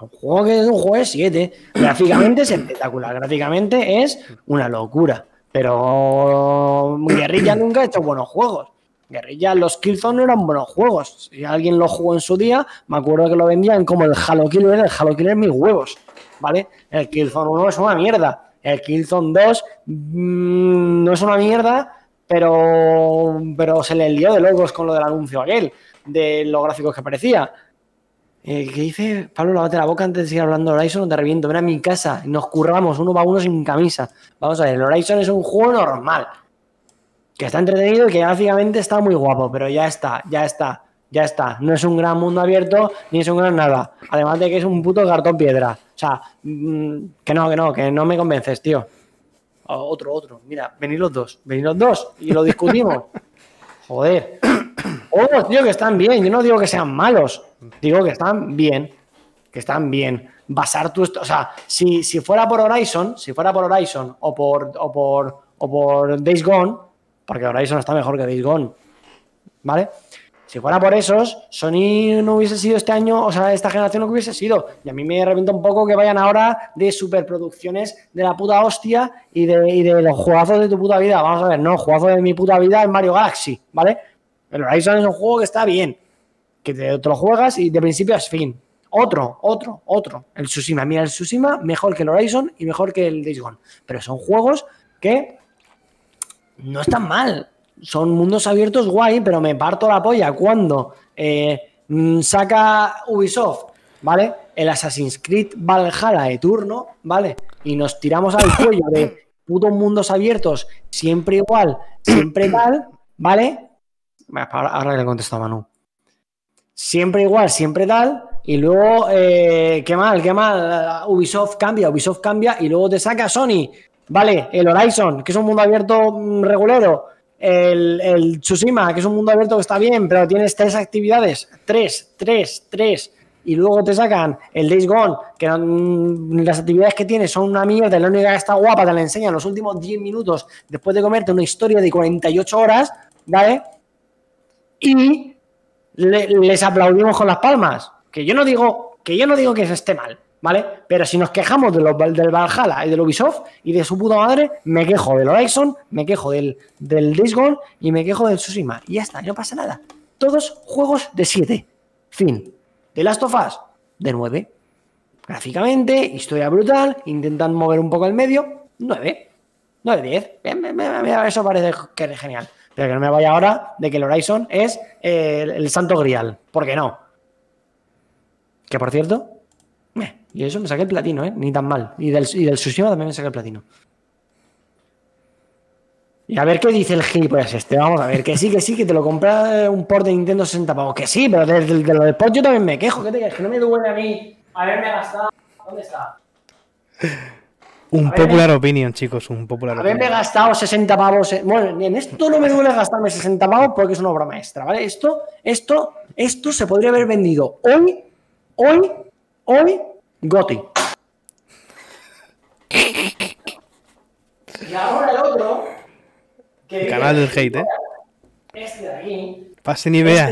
Un juego que es un juego de 7. Gráficamente es espectacular, gráficamente es una locura. Pero Guerrilla nunca ha hecho buenos juegos. Guerrilla, los Killzone no eran buenos juegos. Si alguien lo jugó en su día, me acuerdo que lo vendían como el Halo Killer, el Halo Killer mis huevos, ¿vale? El Killzone 1 es una mierda. El Killzone 2 mm, no es una mierda, pero, pero se le lió de locos con lo del anuncio aquel, de los gráficos que aparecía. Eh, ¿Qué dice? Pablo, lávate la boca antes de seguir hablando de Horizon, te reviento, ven a mi casa, nos curramos uno va uno sin camisa. Vamos a ver, el Horizon es un juego normal, que está entretenido y que gráficamente está muy guapo, pero ya está, ya está, ya está. No es un gran mundo abierto, ni es un gran nada. Además de que es un puto cartón piedra. O sea, mm, que no, que no, que no me convences, tío otro, otro. Mira, venid los dos, venid los dos y lo discutimos. Joder. Otros, oh, tío, que están bien. Yo no digo que sean malos, digo que están bien. Que están bien. Basar tu. O sea, si, si fuera por Horizon, si fuera por Horizon o por, o por, o por Days Gone, porque Horizon está mejor que Days Gone, ¿vale? Si fuera por esos, Sony no hubiese sido este año, o sea, esta generación no hubiese sido. Y a mí me revienta un poco que vayan ahora de superproducciones de la puta hostia y de, los jugazos de tu puta vida. Vamos a ver, no, jugazo de mi puta vida es Mario Galaxy, ¿vale? El Horizon es un juego que está bien, que te, lo juegas y de principio es fin. Otro, otro, otro. El Tsushima. Mira, el Tsushima mejor que el Horizon y mejor que el Days Pero son juegos que no están mal son mundos abiertos guay, pero me parto la polla cuando eh, mm, saca Ubisoft, ¿vale? El Assassin's Creed Valhalla de turno, ¿vale? Y nos tiramos al cuello de putos mundos abiertos, siempre igual, siempre tal, ¿vale? Ahora, le contesto a Manu. Siempre igual, siempre tal, y luego, eh, qué mal, qué mal, Ubisoft cambia, Ubisoft cambia, y luego te saca Sony, ¿vale? El Horizon, que es un mundo abierto mm, regulero el, el Tsushima, que es un mundo abierto que está bien, pero tienes tres actividades, tres, tres, tres, y luego te sacan el Days Gone, que mm, las actividades que tienes son una mierda, la única que está guapa te la enseñan los últimos 10 minutos después de comerte una historia de 48 horas, ¿vale? Y les aplaudimos con las palmas. Que yo no digo que yo no digo que eso esté mal, ¿vale? Pero si nos quejamos de los, del Valhalla y del Ubisoft y de su puta madre, me quejo del Horizon, me quejo del, del y me quejo del Tsushima. Y ya está, no pasa nada. Todos juegos de 7. Fin. de Last of Us, de 9. Gráficamente, historia brutal, intentan mover un poco el medio, 9. 9 10. Eso parece que es genial. Pero que no me vaya ahora de que el Horizon es eh, el santo grial. ¿Por qué no? Que por cierto, y eso me saqué el platino, ¿eh? Ni tan mal. Y del, y del también me saqué el platino. Y a ver qué dice el gilipollas este. Vamos a ver, que sí, que sí, que te lo compra un port de Nintendo 60 pavos. Que sí, pero de, de, de lo del port yo también me quejo. te Que no me duele a mí haberme gastado. ¿Dónde está? Un popular eh. opinion, chicos, un popular opinion. Haberme gastado 60 pavos. Eh, bueno, en esto no me duele gastarme 60 pavos porque es una obra maestra, ¿vale? Esto, esto, esto se podría haber vendido hoy, hoy, hoy Goti. Y ahora el otro. el canal del hate, ¿eh? Este de aquí. Pase ni vea.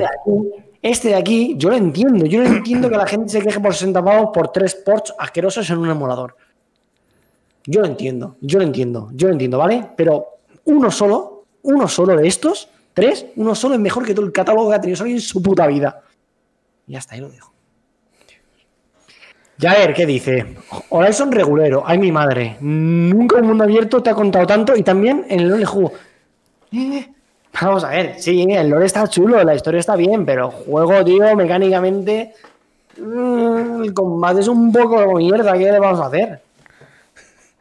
Este de aquí, yo lo entiendo. Yo no entiendo que la gente se queje por 60 pavos por tres ports asquerosos en un emulador. Yo lo entiendo, yo lo entiendo, yo lo entiendo, ¿vale? Pero uno solo, uno solo de estos, tres, uno solo es mejor que todo el catálogo que ha tenido Sony en su puta vida. Y hasta ahí lo dejo ver ¿qué dice? Horizon regulero, ay mi madre. Nunca el mundo abierto te ha contado tanto y también en el el juego. Vamos a ver, sí, el lore está chulo, la historia está bien, pero juego, tío, mecánicamente. Mm, el combate es un poco mierda, ¿qué le vamos a hacer?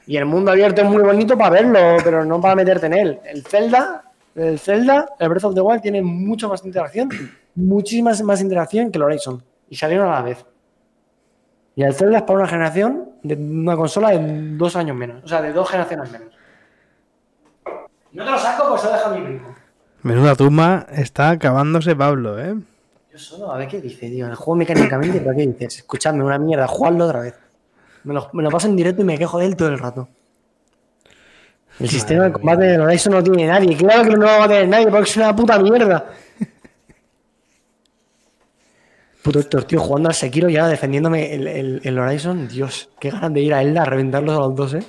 Y el mundo abierto es muy bonito para verlo, pero no para meterte en él. El Zelda, el Zelda, el Breath of the Wild tiene mucho más interacción, muchísima más interacción que el Horizon. Y salieron a la vez. Y el Zelda es para una generación de una consola de dos años menos. O sea, de dos generaciones menos. no te lo saco porque se lo deja mi primo. Menuda tumba está acabándose Pablo, ¿eh? Yo solo, a ver qué dice, tío. El juego mecánicamente, ¿pero qué dices? Escuchadme, una mierda, jugadlo otra vez. Me lo, me lo, paso en directo y me quejo de él todo el rato. El sistema de combate de Horizon no tiene nadie. Claro que no lo va a tener nadie porque es una puta mierda. Puto tío, jugando al Sekiro y ahora defendiéndome el, Horizon. Dios, qué ganas de ir a Elda a reventarlos a los dos, ¿eh?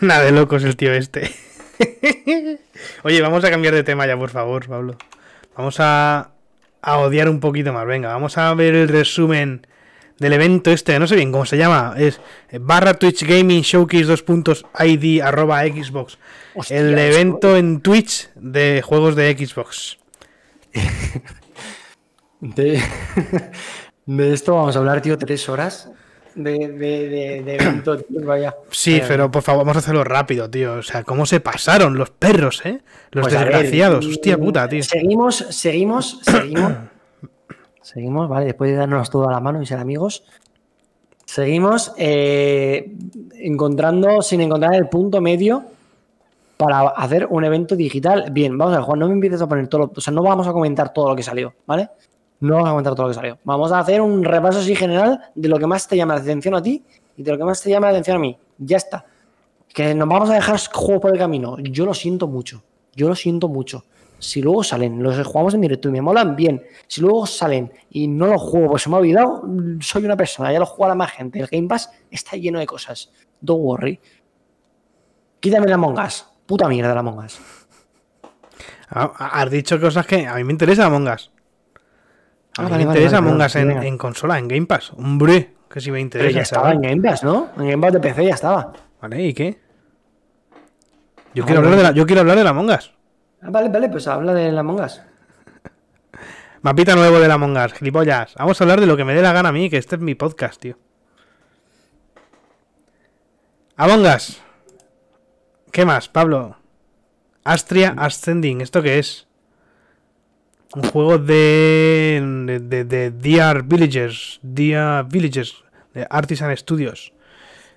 Nada de locos el tío este. Oye, vamos a cambiar de tema ya, por favor, Pablo. Vamos a, a odiar un poquito más. Venga, vamos a ver el resumen del evento este. No sé bien cómo se llama. Es barra Twitch Gaming Showcase 2.id arroba Xbox. el evento en Twitch de juegos de Xbox. de, esto vamos a hablar, tío, tres horas de, evento, pues vaya. Sí, pero por favor, vamos a hacerlo rápido, tío. O sea, cómo se pasaron los perros, ¿eh? Los pues desgraciados, hostia mm, puta, tío. Seguimos, seguimos, seguimos. seguimos, ¿vale? Después de darnos todo a la mano y ser amigos. Seguimos eh, encontrando, sin encontrar el punto medio para hacer un evento digital. Bien, vamos a ver, Juan, no me empieces a poner todo, lo, o sea, no vamos a comentar todo lo que salió, ¿vale? No vamos a comentar todo lo que salió. Vamos a hacer un repaso así general de lo que más te llama la atención a ti y de lo que más te llama la atención a mí. Ya está. Que nos vamos a dejar juego por el camino. Yo lo siento mucho. Yo lo siento mucho. Si luego salen, los jugamos en directo y me molan bien. Si luego salen y no los juego, pues se me ha olvidado, soy una persona, ya lo la más gente. El Game Pass está lleno de cosas. Don't worry. Quítame las mongas puta mierda la Among Us. Ah, ah, has dicho cosas que a mí me interesa Among Us. A ah, mí me interesa Among Us en, consola, en Game Pass. Hombre, que si me interesa. Pero ya estaba en Game Pass, ¿no? En Game Pass de PC ya estaba. Vale, ¿y qué? Yo, quiero, hablar de yo quiero hablar de Among Us. vale, vale, pues habla de la Among Us. Mapita nuevo de la Among Us, gilipollas. Vamos a hablar de lo que me dé la gana a mí, que este es mi podcast, tío. Among Us. ¿Qué más, Pablo? Astria Ascending, ¿esto qué es? Un juego de. de, de, DR Villagers. DR Villagers. De Artisan Studios.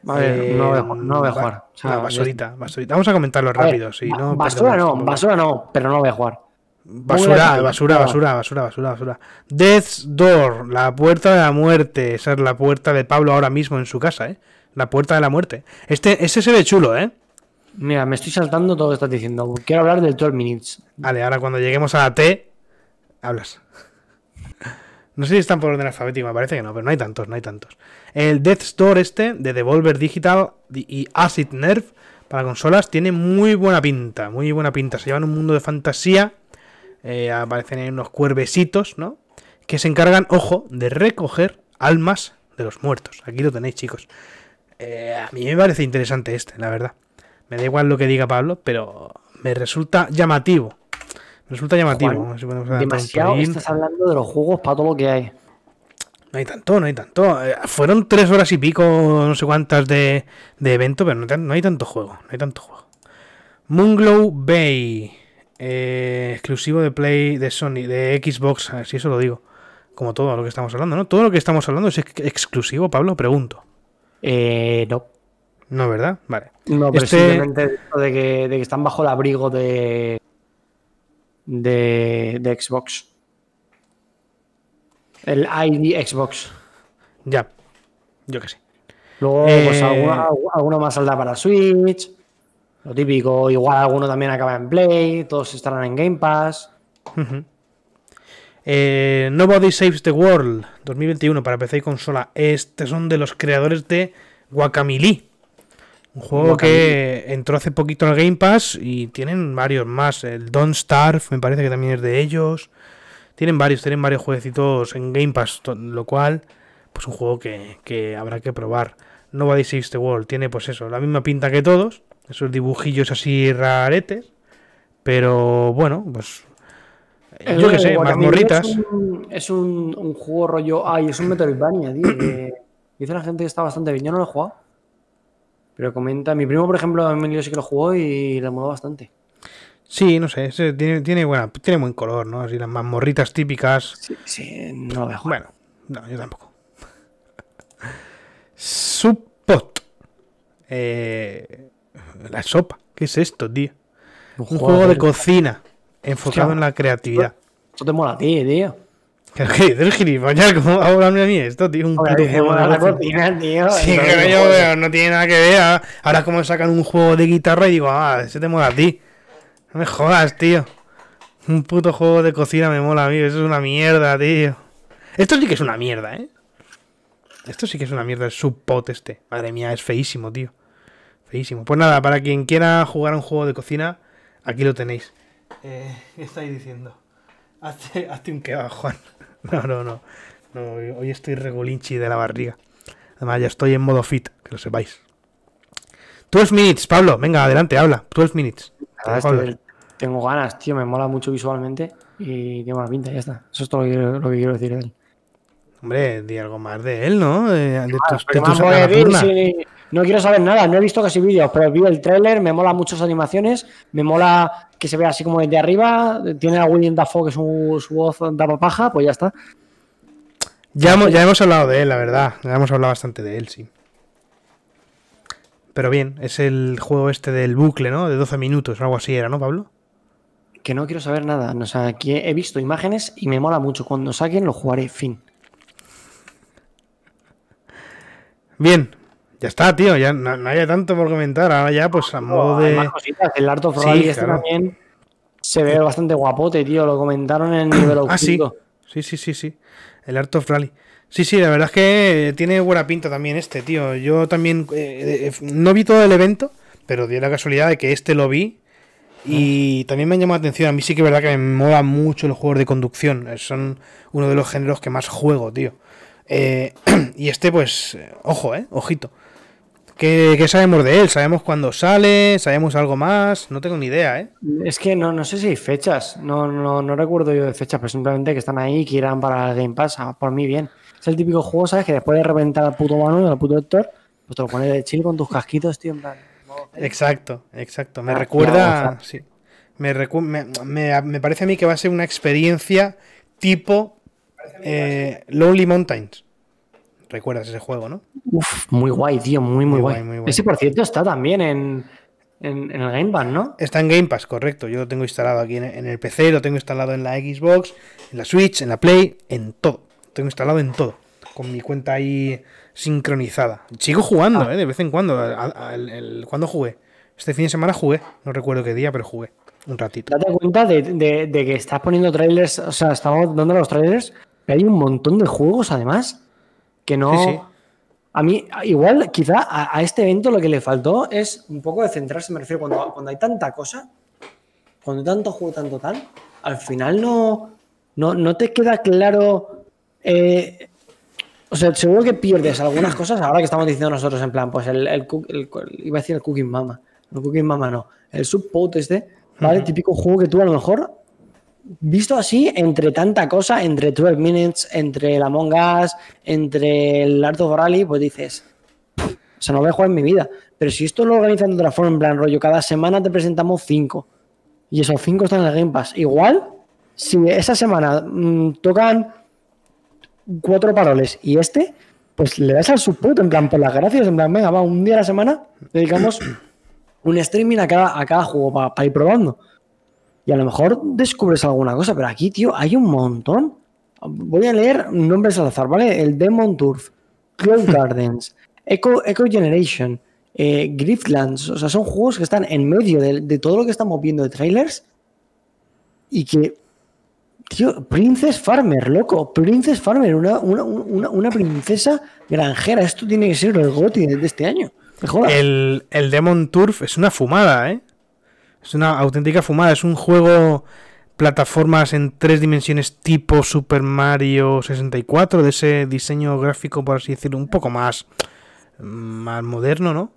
Vale, eh, no, voy voy a jugar. basurita, basurita. Vamos a comentarlo rápido. basura no, basura no, pero no voy a jugar. Basura, basura, basura, basura, basura, basura. Death's Door, la puerta de la muerte. Esa es la puerta de Pablo ahora mismo en su casa, ¿eh? La puerta de la muerte. Este, este se ve chulo, ¿eh? Mira, me estoy saltando todo lo que estás diciendo. Quiero hablar del 12 minutes. Vale, ahora cuando lleguemos a la T, hablas. No sé si están por orden alfabético, me parece que no, pero no hay tantos, no hay tantos. El Death Store este, de Devolver Digital y Acid Nerf para consolas, tiene muy buena pinta, muy buena pinta. Se llevan un mundo de fantasía, eh, aparecen ahí unos cuervesitos ¿no? Que se encargan, ojo, de recoger almas de los muertos. Aquí lo tenéis, chicos. Eh, a mí me parece interesante este, la verdad. Me da igual lo que diga Pablo, pero me resulta llamativo. Me resulta llamativo. demasiado estás hablando de los juegos para todo lo que hay. No hay tanto, no hay tanto. Eh, fueron tres horas y pico, no sé cuántas de, de evento, pero no, hay tanto juego. No hay tanto juego. Moonglow Bay. Eh, exclusivo de Play de Sony, de Xbox, así si eso lo digo. Como todo lo que estamos hablando, ¿no? Todo lo que estamos hablando es exclusivo, Pablo, pregunto. Eh, no. No, ¿verdad? Vale. No, pero este- de que, de que están bajo el abrigo de, de, de Xbox. El ID Xbox. Ya. Yo qué sé. Luego, pues eh, alguno, más saldrá para Switch. Lo típico. Igual alguno también acaba en Play. Todos estarán en Game Pass. Eh, Nobody Saves the World 2021 para PC y consola. Este son de los creadores de Guacamili. Un juego que entró hace poquito en Game Pass y tienen varios más. El Don't Starve me parece que también es de ellos. Tienen varios, tienen varios jueguecitos en Game Pass, lo cual, pues un juego que, habrá que probar. Nobody Saves the World tiene pues eso, la misma pinta que todos, esos dibujillos así raretes, pero bueno, pues yo qué sé, más Es, un, es un, juego rollo, ay, es un Metroidvania, tío, dice la gente que está bastante bien, yo no lo he jugado. Pero comenta, mi primo, por ejemplo, a sí que lo jugó y le moló bastante. Sí, no sé, tiene, tiene, buen color, ¿no? Así las mazmorritas típicas. Sí, sí no lo Bueno, no, yo tampoco. Supot. Eh, la sopa. ¿Qué es esto, tío? Un, juego, de cocina enfocado en la creatividad. Esto te mola a ti, tío. ¡Qué que gilipollas, ¿cómo va a hablarme a mí esto, tío? Un juego de la cocina, tío. Sí, no, yo veo, no tiene nada que ver. Ahora es como sacan un juego de guitarra y digo, ah, ese te mola a ti. No me jodas, tío. Un puto juego de cocina me mola a mí, eso es una mierda, tío. Esto sí que es una mierda, ¿eh? Esto sí que es una mierda, el subpot este. Madre mía, es feísimo, tío. Feísimo. Pues nada, para quien quiera jugar a un juego de cocina, aquí lo tenéis. Eh, ¿Qué estáis diciendo? Hazte, hazte un kebab, Juan. No, no, no. hoy estoy regolinchi de la barriga. Además, ya estoy en modo fit, que lo sepáis. 12 minutes, Pablo. Venga, adelante, habla. 12 minutes. tengo ganas, tío. Me mola mucho visualmente y tiene buena pinta. Ya está. Eso es todo lo que, quiero decir Hombre, di algo más de él, ¿no? De, de ah, no quiero saber nada, no he visto casi vídeos, pero vi el tráiler, me mola muchas animaciones, me mola que se vea así como desde arriba, tiene a William Dafoe que es un su voz da paja, pues ya está. Ya hemos, ya hemos hablado de él, la verdad, ya hemos hablado bastante de él, sí. Pero bien, es el juego este del bucle, ¿no? De 12 minutos o algo así era, ¿no, Pablo? Que no quiero saber nada, o sea, aquí he visto imágenes y me mola mucho, cuando saquen lo jugaré, fin. Bien, ya está, tío, ya no, hay tanto por comentar. Ahora ya, pues a modo de. cositas. El Art of Rally este también se ve bastante guapote, tío. Lo comentaron en el nivel Ah, sí. sí. Sí, sí, El Art of Rally. Sí, sí, la verdad es que tiene buena pinta también este, tío. Yo también eh, eh, no vi todo el evento, pero dio la casualidad de que este lo vi. Y ah. también me llamó la atención. A mí sí que es verdad que me mola mucho los juegos de conducción. Son uno de los géneros que más juego, tío. Eh, y este, pues, ojo, ¿eh? Ojito. ¿Qué, sabemos de él? ¿Sabemos cuándo sale? ¿Sabemos algo más? No tengo ni idea, ¿eh? Es que no, no sé si hay fechas. No, no, recuerdo yo de fechas, pero simplemente que están ahí, que irán para el Game Pass. Ah, por mí, bien. Es el típico juego, ¿sabes? Que después de reventar al puto Manuel, al puto Héctor, pues te lo pones de chill con tus casquitos, tío, Exacto, exacto. Me ah, recuerda. me parece a mí que va a ser una experiencia tipo eh, Lonely Mountains. Recuerdas ese juego, ¿no? Uf, muy guay, tío, muy, muy, guay. Ese, por cierto, está también en, en, el Game Pass, ¿no? Está en Game Pass, correcto. Yo lo tengo instalado aquí en, el PC, lo tengo instalado en la Xbox, en la Switch, en la Play, en todo. Lo tengo instalado en todo. Con mi cuenta ahí sincronizada. Sigo jugando, ah. ¿eh? De vez en cuando. ¿Cuándo jugué? Este fin de semana jugué. No recuerdo qué día, pero jugué. Un ratito. Date cuenta de, de que estás poniendo trailers, o sea, estamos dando los trailers hay un montón de juegos además que no... A mí, igual, quizá a, este evento lo que le faltó es un poco de centrarse, me refiero, cuando, cuando hay tanta cosa, cuando tanto juego, tanto tal, al final no, no, no te queda claro... Eh, o sea, seguro que pierdes algunas cosas ahora que estamos diciendo nosotros en plan, pues el, iba a decir el Cooking Mama, el Cooking Mama no, el Subpot este, ¿vale? Típico juego que tú a lo mejor visto así, entre tanta cosa, entre 12 Minutes, entre el Among Us, entre el Art of Rally, pues dices, o sea, no lo he en mi vida. Pero si esto lo organizan de otra forma, en plan rollo, cada semana te presentamos cinco. Y esos cinco están en el Game Pass. Igual, si esa semana mm, tocan cuatro paroles y este, pues le das al support, en plan, por las gracias, en plan, venga, va, un día a la semana dedicamos un streaming a cada, cada juego para ir probando. Y a lo mejor descubres alguna cosa, pero aquí, tío, hay un montón. Voy a leer nombres al azar, ¿vale? El Demon Turf, Cloud Gardens, Echo, Generation, eh, Griftlands. O sea, son juegos que están en medio de, todo lo que estamos viendo de trailers y que Tío, Princess Farmer, loco. Princess Farmer, una, princesa granjera. Esto tiene que ser el goti de este año. El, el, Demon Turf es una fumada, ¿eh? Es una auténtica fumada, es un juego plataformas en tres dimensiones tipo Super Mario 64, de ese diseño gráfico, por así decirlo, un poco más, más moderno, ¿no?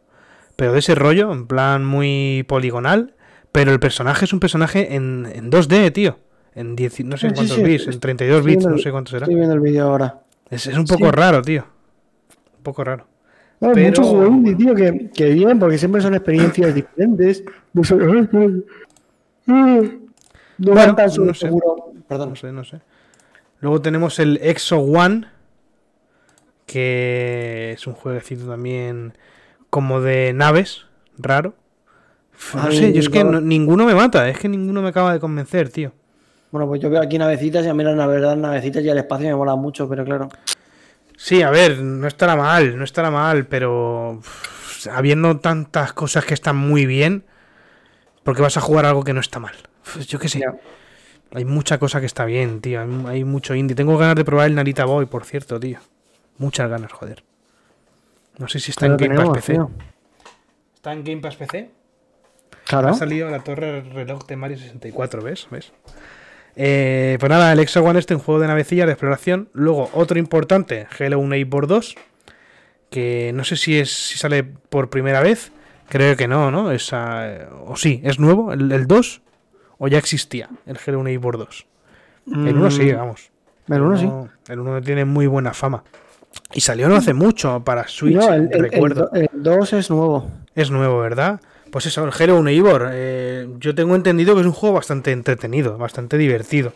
Pero de ese rollo, en plan muy poligonal. Pero el personaje es un personaje en, en 2D, tío. En no sé cuántos bits, en 32 bits, no sé cuánto será. Estoy viendo el vídeo ahora. es, un poco raro, tío. Un poco raro muchos juegos tío, que, que porque siempre son experiencias diferentes. No sé, no sé. No sé, no sé. Luego tenemos el Exo One, que es un jueguecito también como de naves, raro. No sé, yo es que ninguno me mata, es que ninguno me acaba de convencer, tío. Bueno, pues yo veo aquí navecitas y a mí la verdad, navecitas y el espacio me mola mucho, pero claro. Sí, a ver, no estará mal, no estará mal, pero habiendo tantas cosas que están muy bien, porque vas a jugar algo que no está mal. yo qué sé. Hay mucha cosa que está bien, tío. Hay, mucho indie. Tengo ganas de probar el Narita Boy, por cierto, tío. Muchas ganas, joder. No sé si está en Game Pass PC. ¿Está en Game Pass PC? Claro. Ha salido la torre reloj de Mario 64, ¿ves? ¿Ves? Eh, pues nada, el One este, un juego de navecilla de exploración. Luego, otro importante, Hello Neighbor 2. Que no sé si, es, si sale por primera vez. Creo que no, ¿no? Ah, o sí, es nuevo, el, 2. O ya existía el Hello Neighbor 2. El 1 sí, mm. vamos. El 1 sí. El 1 tiene muy buena fama. Y salió no hace mucho para Switch, no, el, recuerdo. El 2 es nuevo. Es nuevo, ¿verdad? Pues eso, el Halo Neighbor Eh, yo tengo entendido que es un juego bastante entretenido, bastante divertido.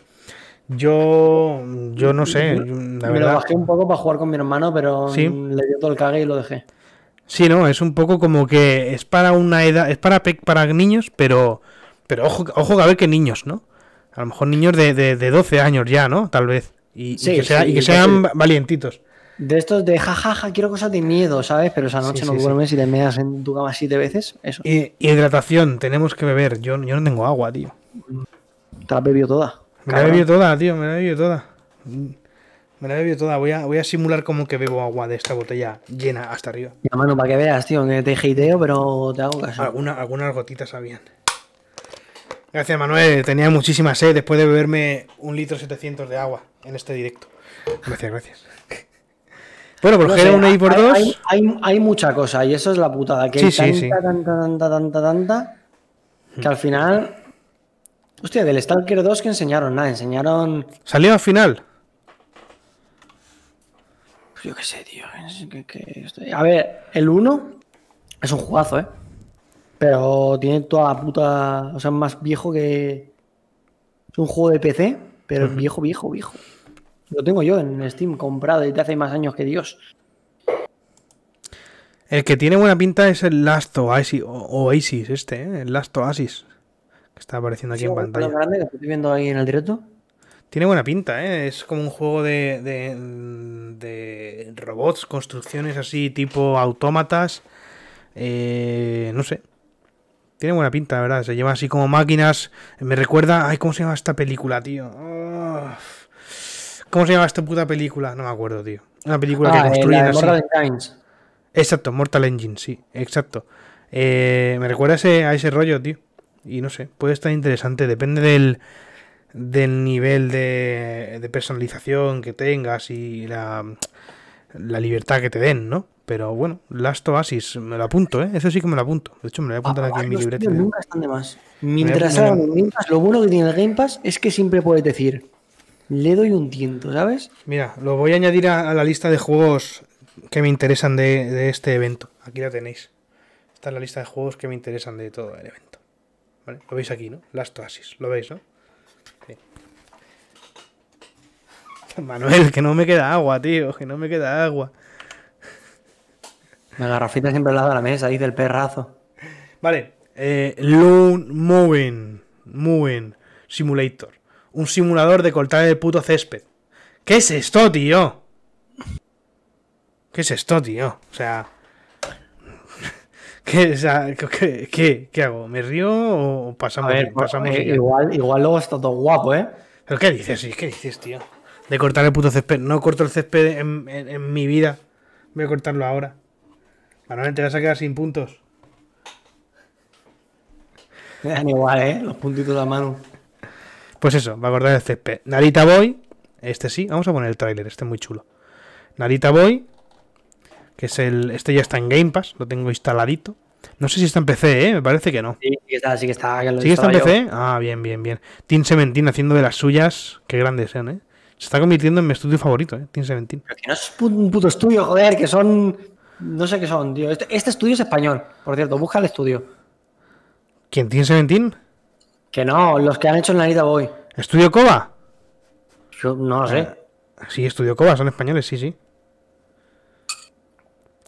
Yo, yo no sé. me lo bajé un poco para jugar con mi hermano, pero le dio todo el cague y lo dejé. Sí, no, es un poco como que es para una edad, es para, para niños, pero, pero ojo, ojo a ver que niños, ¿no? A lo mejor niños de, de, 12 años ya, ¿no? Tal vez. y que sean valientitos. De estos de jajaja, quiero cosas de miedo, ¿sabes? Pero esa noche no duermes y te meas en tu cama siete veces. Eso. Y, hidratación, tenemos que beber. Yo, yo no tengo agua, tío. Te la has bebido toda. Me la he bebido toda, tío, me la he bebido toda. Mm. Me la he bebido toda. Voy a, voy a simular como que bebo agua de esta botella llena hasta arriba. Ya, mano, para que veas, tío, que te jiteo, pero te hago caso. Alguna, algunas gotitas habían. Gracias, Manuel. Tenía muchísima sed después de beberme un litro 700 de agua en este directo. Gracias, gracias. Bueno, porque por hay, Hay, mucha cosa y eso es la putada. Que tanta, tanta, tanta, tanta, tanta, que al final. Hostia, del Stalker 2 que enseñaron, nada, enseñaron. ¿Salió al final? Pues yo qué sé, tío. A ver, el 1 es un jugazo, ¿eh? Pero tiene toda la puta. O sea, más viejo que. Es un juego de PC, pero viejo, viejo, viejo. Lo tengo yo en Steam comprado desde hace más años que Dios. El que tiene buena pinta es el Last Oasis, Oasis este, ¿eh? el Last Oasis, que está apareciendo aquí en pantalla. Grande que estoy viendo ahí en el directo. Tiene buena pinta, ¿eh? es como un juego de, de, robots, construcciones así tipo autómatas, eh, no sé. Tiene buena pinta, la verdad, se lleva así como máquinas, me recuerda, ay, ¿cómo se llama esta película, tío? Oh. ¿Cómo se llama esta puta película? No me acuerdo, tío. Una película que ah, eh, construyen así. Mortal Engines. Exacto, Mortal Engine, sí, exacto. Eh, me recuerda a ese, a ese rollo, tío. Y no sé, puede estar interesante, depende del, del nivel de, personalización que tengas y la, la libertad que te den, ¿no? Pero bueno, Last Oasis, me lo apunto, ¿eh? Eso sí que me lo apunto. De hecho, me lo voy a apuntar ah, aquí en mi libreta. Mientras lo bueno que tiene el Game Pass es que siempre puedes decir, le doy un tiento, ¿sabes? Mira, lo voy a añadir a, la lista de juegos que me interesan de, este evento. Aquí la tenéis. Esta es la lista de juegos que me interesan de todo el evento. ¿Vale? Lo veis aquí, ¿no? Las Oasis, lo veis, ¿no? Manuel, que no me queda agua, tío, que no me queda agua. La garrafita siempre al lado de la mesa, dice del perrazo. Vale, eh, Lone Moving, Moving Simulator un simulador de cortar el puto césped. ¿Qué es esto, tío? ¿Qué es esto, tío? O sea... ¿Qué, hago? ¿Me río o pasamos, eh, igual, igual luego está todo guapo, ¿eh? ¿Pero qué dices? ¿Qué dices, tío? De cortar el puto césped. No corto el césped en, mi vida. Voy a cortarlo ahora. Manuel, te vas a quedar sin puntos. Me dan igual, ¿eh? Los puntitos de la mano. Pues eso, va a acordar el CP. Narita Boy, este sí, vamos a poner el tráiler, este es muy chulo. Narita Boy, que es el. Este ya está en Game Pass, lo tengo instaladito. No sé si está en PC, ¿eh? me parece que no. Sí, que está, sí que está. Que lo ¿Sí que está en PC? Ah, bien, bien, bien. Team Seventeen haciendo de las suyas, qué grandes sean, ¿eh? Se está convirtiendo en mi estudio favorito, ¿eh? Team Seventeen. Pero que no es un puto estudio, joder, que son. No sé qué son, tío. Este, este estudio es español, por cierto, busca el estudio. ¿Quién? ¿Team Seventeen? Que no, los que han hecho Narita Voy. Boy. ¿Estudio Coba? Yo no lo sé. Eh, sí, Estudio Coba, son españoles, sí, sí.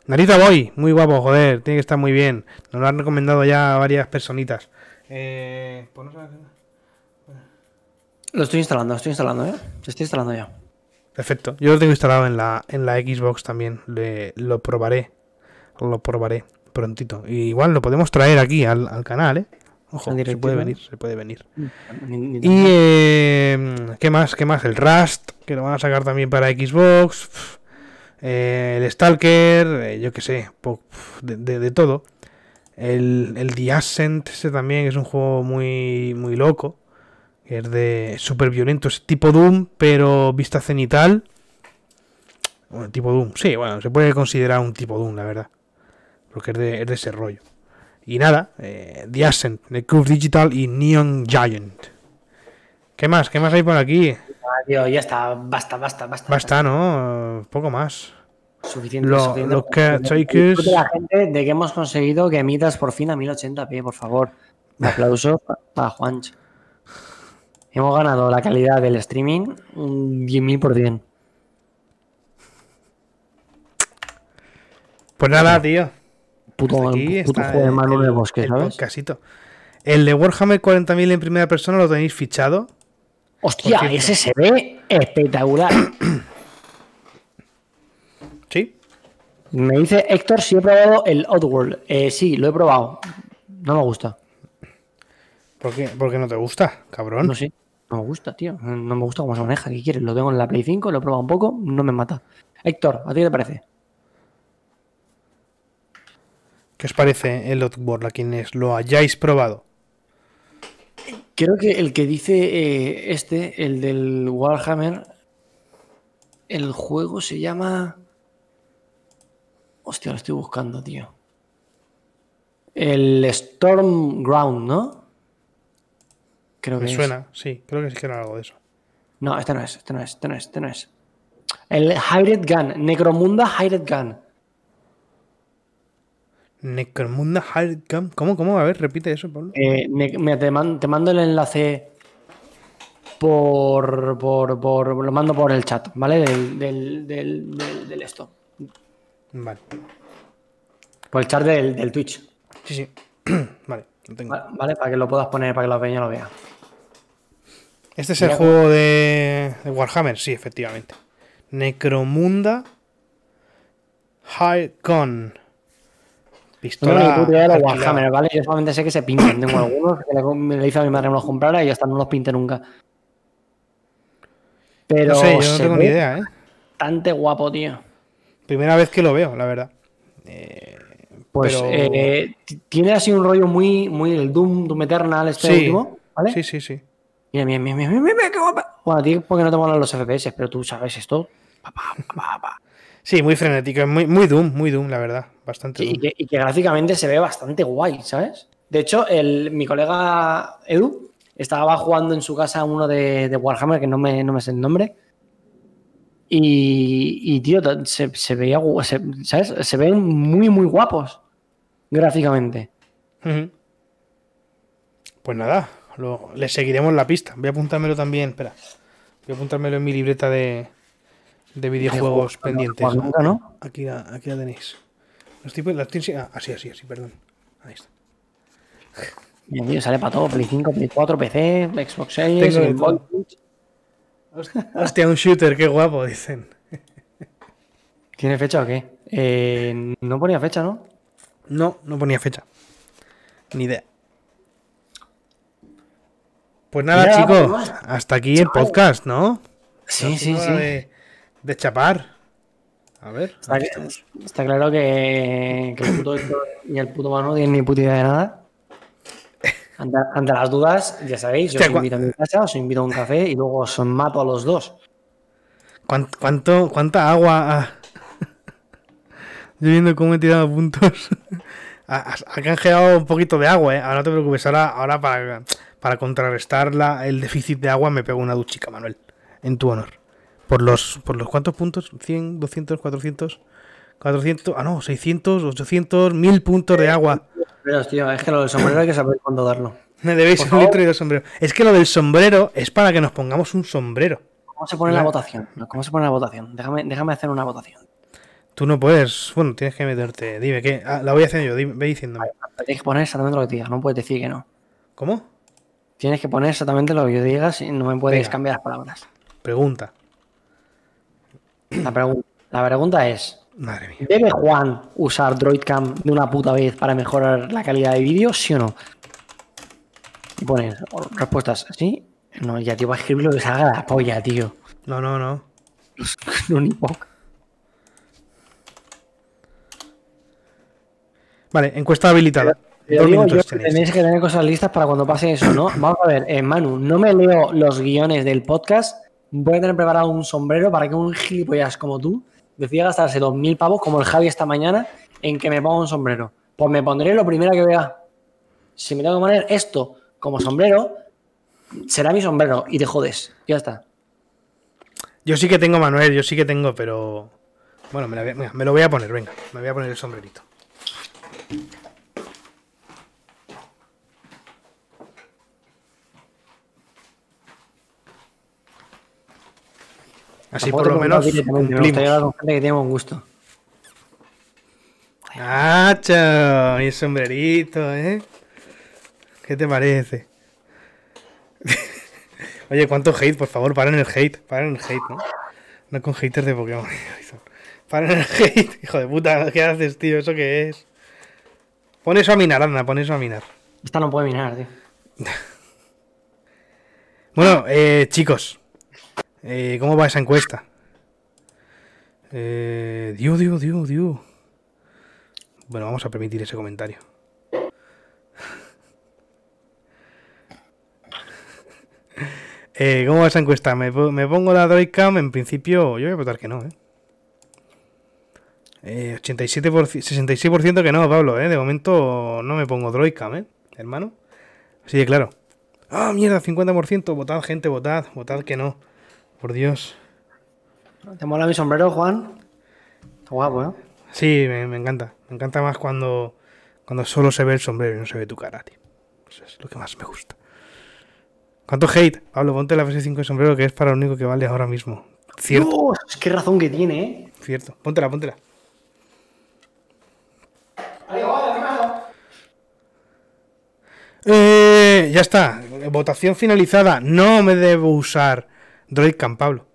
Narita Boy, muy guapo, joder, tiene que estar muy bien. Nos lo han recomendado ya varias personitas. Eh, pues Lo estoy instalando, lo estoy instalando, ¿eh? Se está instalando ya. Perfecto. Yo lo tengo instalado en la, en la Xbox también. lo probaré. Lo probaré prontito. igual lo podemos traer aquí al, al canal, ¿eh? Ojo, se puede venir, se puede venir. Y eh, qué más, qué más, el Rust, que lo van a sacar también para Xbox, eh, el Stalker, eh, yo qué sé, de, todo. El, el The Ascent, ese también es un juego muy, muy loco. es de super violento, es tipo Doom, pero vista cenital. Bueno, tipo Doom, sí, bueno, se puede considerar un tipo Doom, la verdad. Porque es de, es de ese rollo. Y nada, eh, The Ascent, The Cube Digital y Neon Giant. ¿Qué más? ¿Qué más hay por aquí? Ah, ya está, basta, basta, basta. Basta, ¿no? Poco más. Suficiente. Lo, suficiente lo que, La gente de que hemos conseguido que emitas por fin a 1080p, por favor. Un aplauso para Juancho. Hemos ganado la calidad del streaming un 10.000 por 100. Pues nada, tío puto, puto juego de mano de bosque, Casito. El de Warhammer 40.000 en primera persona lo tenéis fichado. Hostia, ese se ve espectacular. ¿Sí? Me dice Héctor si he probado el Oddworld. Eh, sí, lo he probado. No me gusta. ¿Por qué? no te gusta, cabrón? No sé. No me gusta, tío. No me gusta cómo se maneja. ¿Qué quieres? Lo tengo en la Play 5, lo he probado un poco, no me mata. Héctor, ¿a ti qué te parece? ¿Qué os parece el Oddworld? a quienes lo hayáis probado? Creo que el que dice eh, este, el del Warhammer, el juego se llama... Hostia, lo estoy buscando, tío. El Stormground ¿no? Creo Me suena, sí, creo que sí que era algo de eso. No, este no es, este no es, este no es, este no es. El Hired Gun, Necromunda Hired Gun. Necromunda High ¿Cómo, cómo? A ver, repite eso, Pablo. Eh, te, mando, el enlace por, por, por, Lo mando por el chat, ¿vale? Del, esto. Vale. Por el chat del, Twitch. Sí, sí. vale, lo tengo. Vale, para que lo puedas poner, para que la peña lo vea. Este es el juego de, de Warhammer, sí, efectivamente. Necromunda Con Pistola. No ¿vale? Yo solamente sé que se pintan. Tengo algunos que le, le, hice a mi madre que me los comprara y hasta no los pinte nunca. Pero. No sé, yo no tengo ni idea, ¿eh? Bastante guapo, tío. Primera vez que lo veo, la verdad. Eh, pues eh, tiene así un rollo muy, muy el Doom, Doom Eternal, este sí. último, ¿vale? Sí, sí, sí. Mira, mira, mira, mira, mira, qué guapa. Bueno, tío, porque no te molan los FPS, pero tú sabes esto. Pa, pa, pa, Sí, muy frenético, muy, muy Doom, muy Doom, la verdad. Bastante. doom. Y, que, gráficamente se ve bastante guay, ¿sabes? De hecho, el, mi colega Edu estaba jugando en su casa uno de, de Warhammer, que no me, no me sé el nombre. Y, y tío, se, se veía, se, ¿sabes? Se ven muy, muy guapos gráficamente. Pues nada, le seguiremos la pista. Voy a apuntármelo también, espera. Voy a apuntármelo en mi libreta de, de videojuegos pendientes. Aquí la, aquí tenéis. Los tipos, ah, así, así, así, perdón. Ahí está. Bien, tío, sale para todo: Play 5, Play 4, PC, Xbox Series, Hostia, un shooter, qué guapo, dicen. ¿Tiene fecha o qué? Eh, no ponía fecha, ¿no? No, no ponía fecha. Ni idea. Pues nada, chicos, hasta aquí el podcast, ¿no? Sí, sí, sí de chapar. A ver. Está, claro que, el puto y el puto Manu ni puta de nada. Ante, las dudas, ya sabéis, yo os invito a mi casa, os invito a un café y luego os mato a los dos. ¿Cuánto, ¿Cuánta agua? Ha... Yo viendo cómo he tirado puntos. ha canjeado un poquito de agua, ¿eh? Ahora no te preocupes, ahora, ahora para, para contrarrestar la, el déficit de agua me pego una duchica, Manuel. En tu honor por los, por los cuántos puntos, 100, 200, 400, 400, ah no, 600, 800, 1000 puntos de agua. es que lo del sombrero hay que saber cuándo darlo. Me debéis un litro y dos Es que lo del sombrero es para que nos pongamos un sombrero. ¿Cómo se pone la votación? ¿Cómo se pone la votación? Déjame, hacer una votación. Tú no puedes, bueno, tienes que meterte. Dime que ah, la voy a hacer yo, dime, ve diciéndome. Tienes que poner exactamente lo que digas, no puedes decir que no. ¿Cómo? Tienes que poner exactamente lo que yo digas y no me puedes cambiar las palabras. Pregunta. La, pregunta es: ¿debe Juan usar DroidCam de una puta vez para mejorar la calidad de vídeo, sí o no? Y respuestas sí. No, ya te voy a escribir lo que salga la polla, tío. No, no, no. no, ni poco. Vale, encuesta habilitada. tenéis que tener cosas listas para cuando pase eso, ¿no? Vamos a ver, eh, Manu, no me leo los guiones del podcast voy a tener preparado un sombrero para que un gilipollas como tú decida gastarse 2.000 pavos como el Javi esta mañana en que me ponga un sombrero. Pues me pondré lo primero que vea. Si me tengo que poner esto como sombrero, será mi sombrero y te jodes. Ya está. Yo sí que tengo, Manuel, yo sí que tengo, pero... Bueno, me, me lo voy a poner, venga. Me voy a poner el sombrerito. Así por lo menos cumplimos. Me con gente que tiene buen gusto. sombrerito, ¿eh? ¿Qué te parece? Oye, ¿cuánto hate? Por favor, paren el hate. Paren el hate, ¿no? No con haters de Pokémon. paren el hate. Hijo de puta, ¿qué haces, tío? ¿Eso qué es? Pon eso a minar, anda, pon eso a minar. Esta no puede minar, tío. bueno, eh, chicos, eh, ¿Cómo va esa encuesta? Dios, eh, Dios, Dios, Dios. Bueno, vamos a permitir ese comentario. eh, ¿Cómo va esa encuesta? ¿Me, pongo la Droidcam? En principio, yo voy a votar que no, ¿eh? eh 87 66% que no, Pablo, ¿eh? De momento no me pongo Droidcam, ¿eh? Hermano. Así de claro. Ah, mierda, 50%. Votad, gente, votad. Votad que no. Por Dios. ¿Te mola mi sombrero, Juan? Está guapo, ¿eh? Sí, me, encanta. Me encanta más cuando, cuando solo se ve el sombrero y no se ve tu cara, tío. Eso pues es lo que más me gusta. ¿Cuánto hate? Pablo, ponte la ps 5 de sombrero que es para lo único que vale ahora mismo. Cierto. qué razón que tiene, ¿eh? Cierto. Póntela, póntela. Eh, ya está. Votación finalizada. No me debo usar DROIDCAM, Pablo.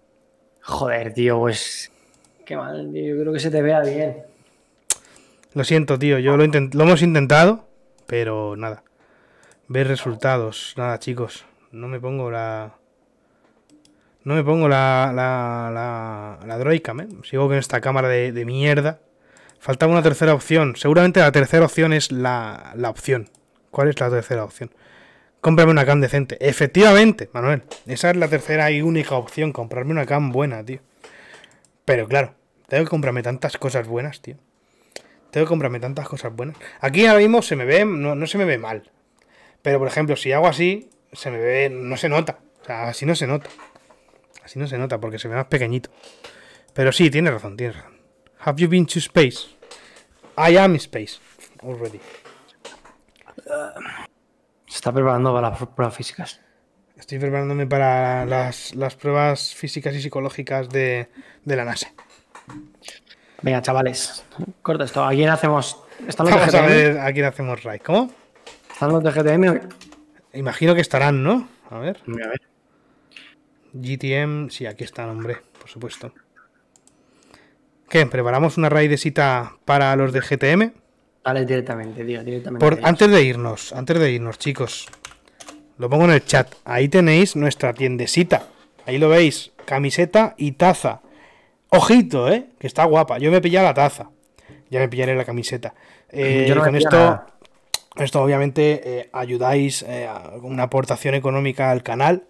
Joder, tío, pues. Qué mal, tío. Yo creo que se te vea bien. Lo siento, tío. Yo lo, lo hemos intentado, pero nada. Ver resultados. Nada, chicos. No me pongo la. No me pongo la, la, la, la Droidcam, ¿eh? Sigo con esta cámara de, de, mierda. Faltaba una tercera opción. Seguramente la tercera opción es la, la opción. ¿Cuál es la tercera opción? cómprame una cam decente. Efectivamente, Manuel. Esa es la tercera y única opción, comprarme una cam buena, tío. Pero claro, tengo que comprarme tantas cosas buenas, tío. Tengo que comprarme tantas cosas buenas. Aquí ahora mismo se me ve, no, se me ve mal. Pero por ejemplo, si hago así, se me ve, no se nota. O sea, así no se nota. Así no se nota porque se ve más pequeñito. Pero sí, tienes razón, tienes razón. Have you been to space? I am space already. Ah está preparando para las pruebas físicas. Estoy preparándome para las, pruebas físicas y psicológicas de, la NASA. Venga, chavales, corta esto. ¿A quién hacemos? hacemos raid. ¿Cómo? ¿Están los de GTM? Imagino que estarán, ¿no? A ver. A ver. GTM, sí, aquí están, hombre, por supuesto. ¿Qué? ¿Preparamos una de cita para los de GTM? directamente, tío, directamente. Por, antes de irnos, antes de irnos, chicos. Lo pongo en el chat. Ahí tenéis nuestra tiendecita. Ahí lo veis. Camiseta y taza. Ojito, ¿eh? Que está guapa. Yo me pillé la taza. Ya me pillaré la camiseta. Eh, con esto, esto obviamente eh, ayudáis con eh, una aportación económica al canal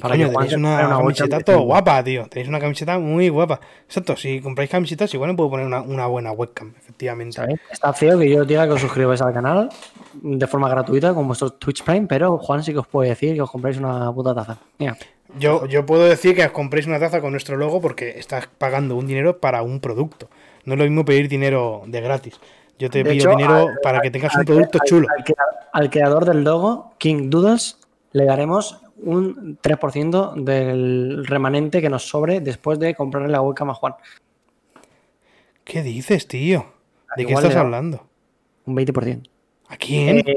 tenéis una, camiseta todo guapa, tío. Tenéis una camiseta muy guapa. Exacto, si compráis camisetas, igual me puedo poner una, buena webcam, efectivamente. Está feo que yo diga que os suscribáis al canal de forma gratuita con vuestro Twitch Prime, pero Juan sí que os puede decir que os compráis una puta taza. Yo, yo puedo decir que os compréis una taza con nuestro logo porque estás pagando un dinero para un producto. No es lo mismo pedir dinero de gratis. Yo te pido dinero para que tengas un producto chulo. Al, creador del logo, King Doodles, le daremos un 3% del remanente que nos sobre después de comprarle la hueca a Juan. ¿Qué dices, tío? ¿De qué estás hablando? Un 20%. ¿A quién? el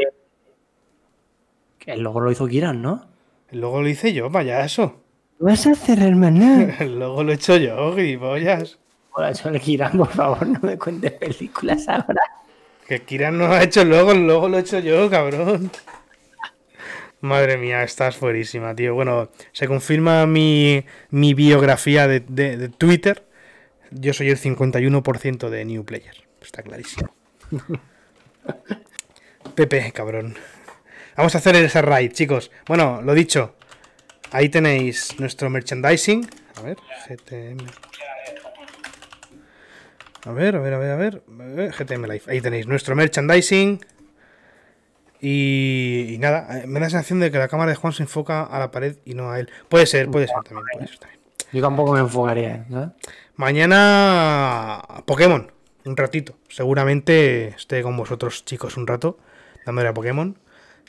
eh, logo lo hizo Kiran, ¿no? El logo lo hice yo, payaso. ¿Vas a hacer hermano? el logo lo he hecho yo, gilipollas. Hola, hecho el Kiran, por favor, no me cuentes películas ahora. Que Kiran no ha hecho luego, el logo lo he hecho yo, cabrón. Madre mía, estás fuerísima, tío. Bueno, se confirma mi, biografía de, Twitter. Yo soy el 51% de New Player. Está clarísimo. Pepe, cabrón. Vamos a hacer ese raid, chicos. Bueno, lo dicho. Ahí tenéis nuestro merchandising. A ver, GTM. A ver, a ver, a ver, a ver. GTM Live. Ahí tenéis nuestro merchandising. Y, nada, eh, me da la sensación de que la cámara de Juan se enfoca a la pared y no a él. Puede ser, puede ser también. Puede ser Yo tampoco me enfocaría. Mañana Pokémon, un ratito. Seguramente esté con vosotros chicos un rato dándole a Pokémon.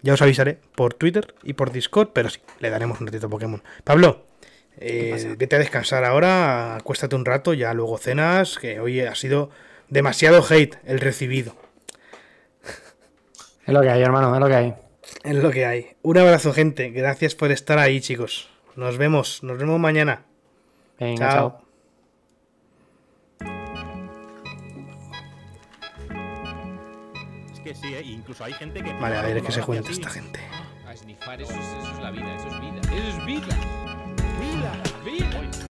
Ya os avisaré por Twitter y por Discord, pero sí, le daremos un ratito a Pokémon. Pablo, eh, vete a descansar ahora, acuéstate un rato, ya luego cenas, que hoy ha sido demasiado hate el recibido. Es lo que hay, hermano, es lo que hay. Es lo que hay. Un abrazo, gente. Gracias por estar ahí, chicos. Nos vemos, nos vemos mañana. Venga, chao. Es que sí, ¿eh? incluso hay gente que. Vale, a ver, es que se cuenta esta gente. A eso es, eso es la vida, eso es vida. Eso es vida. Vida, vida.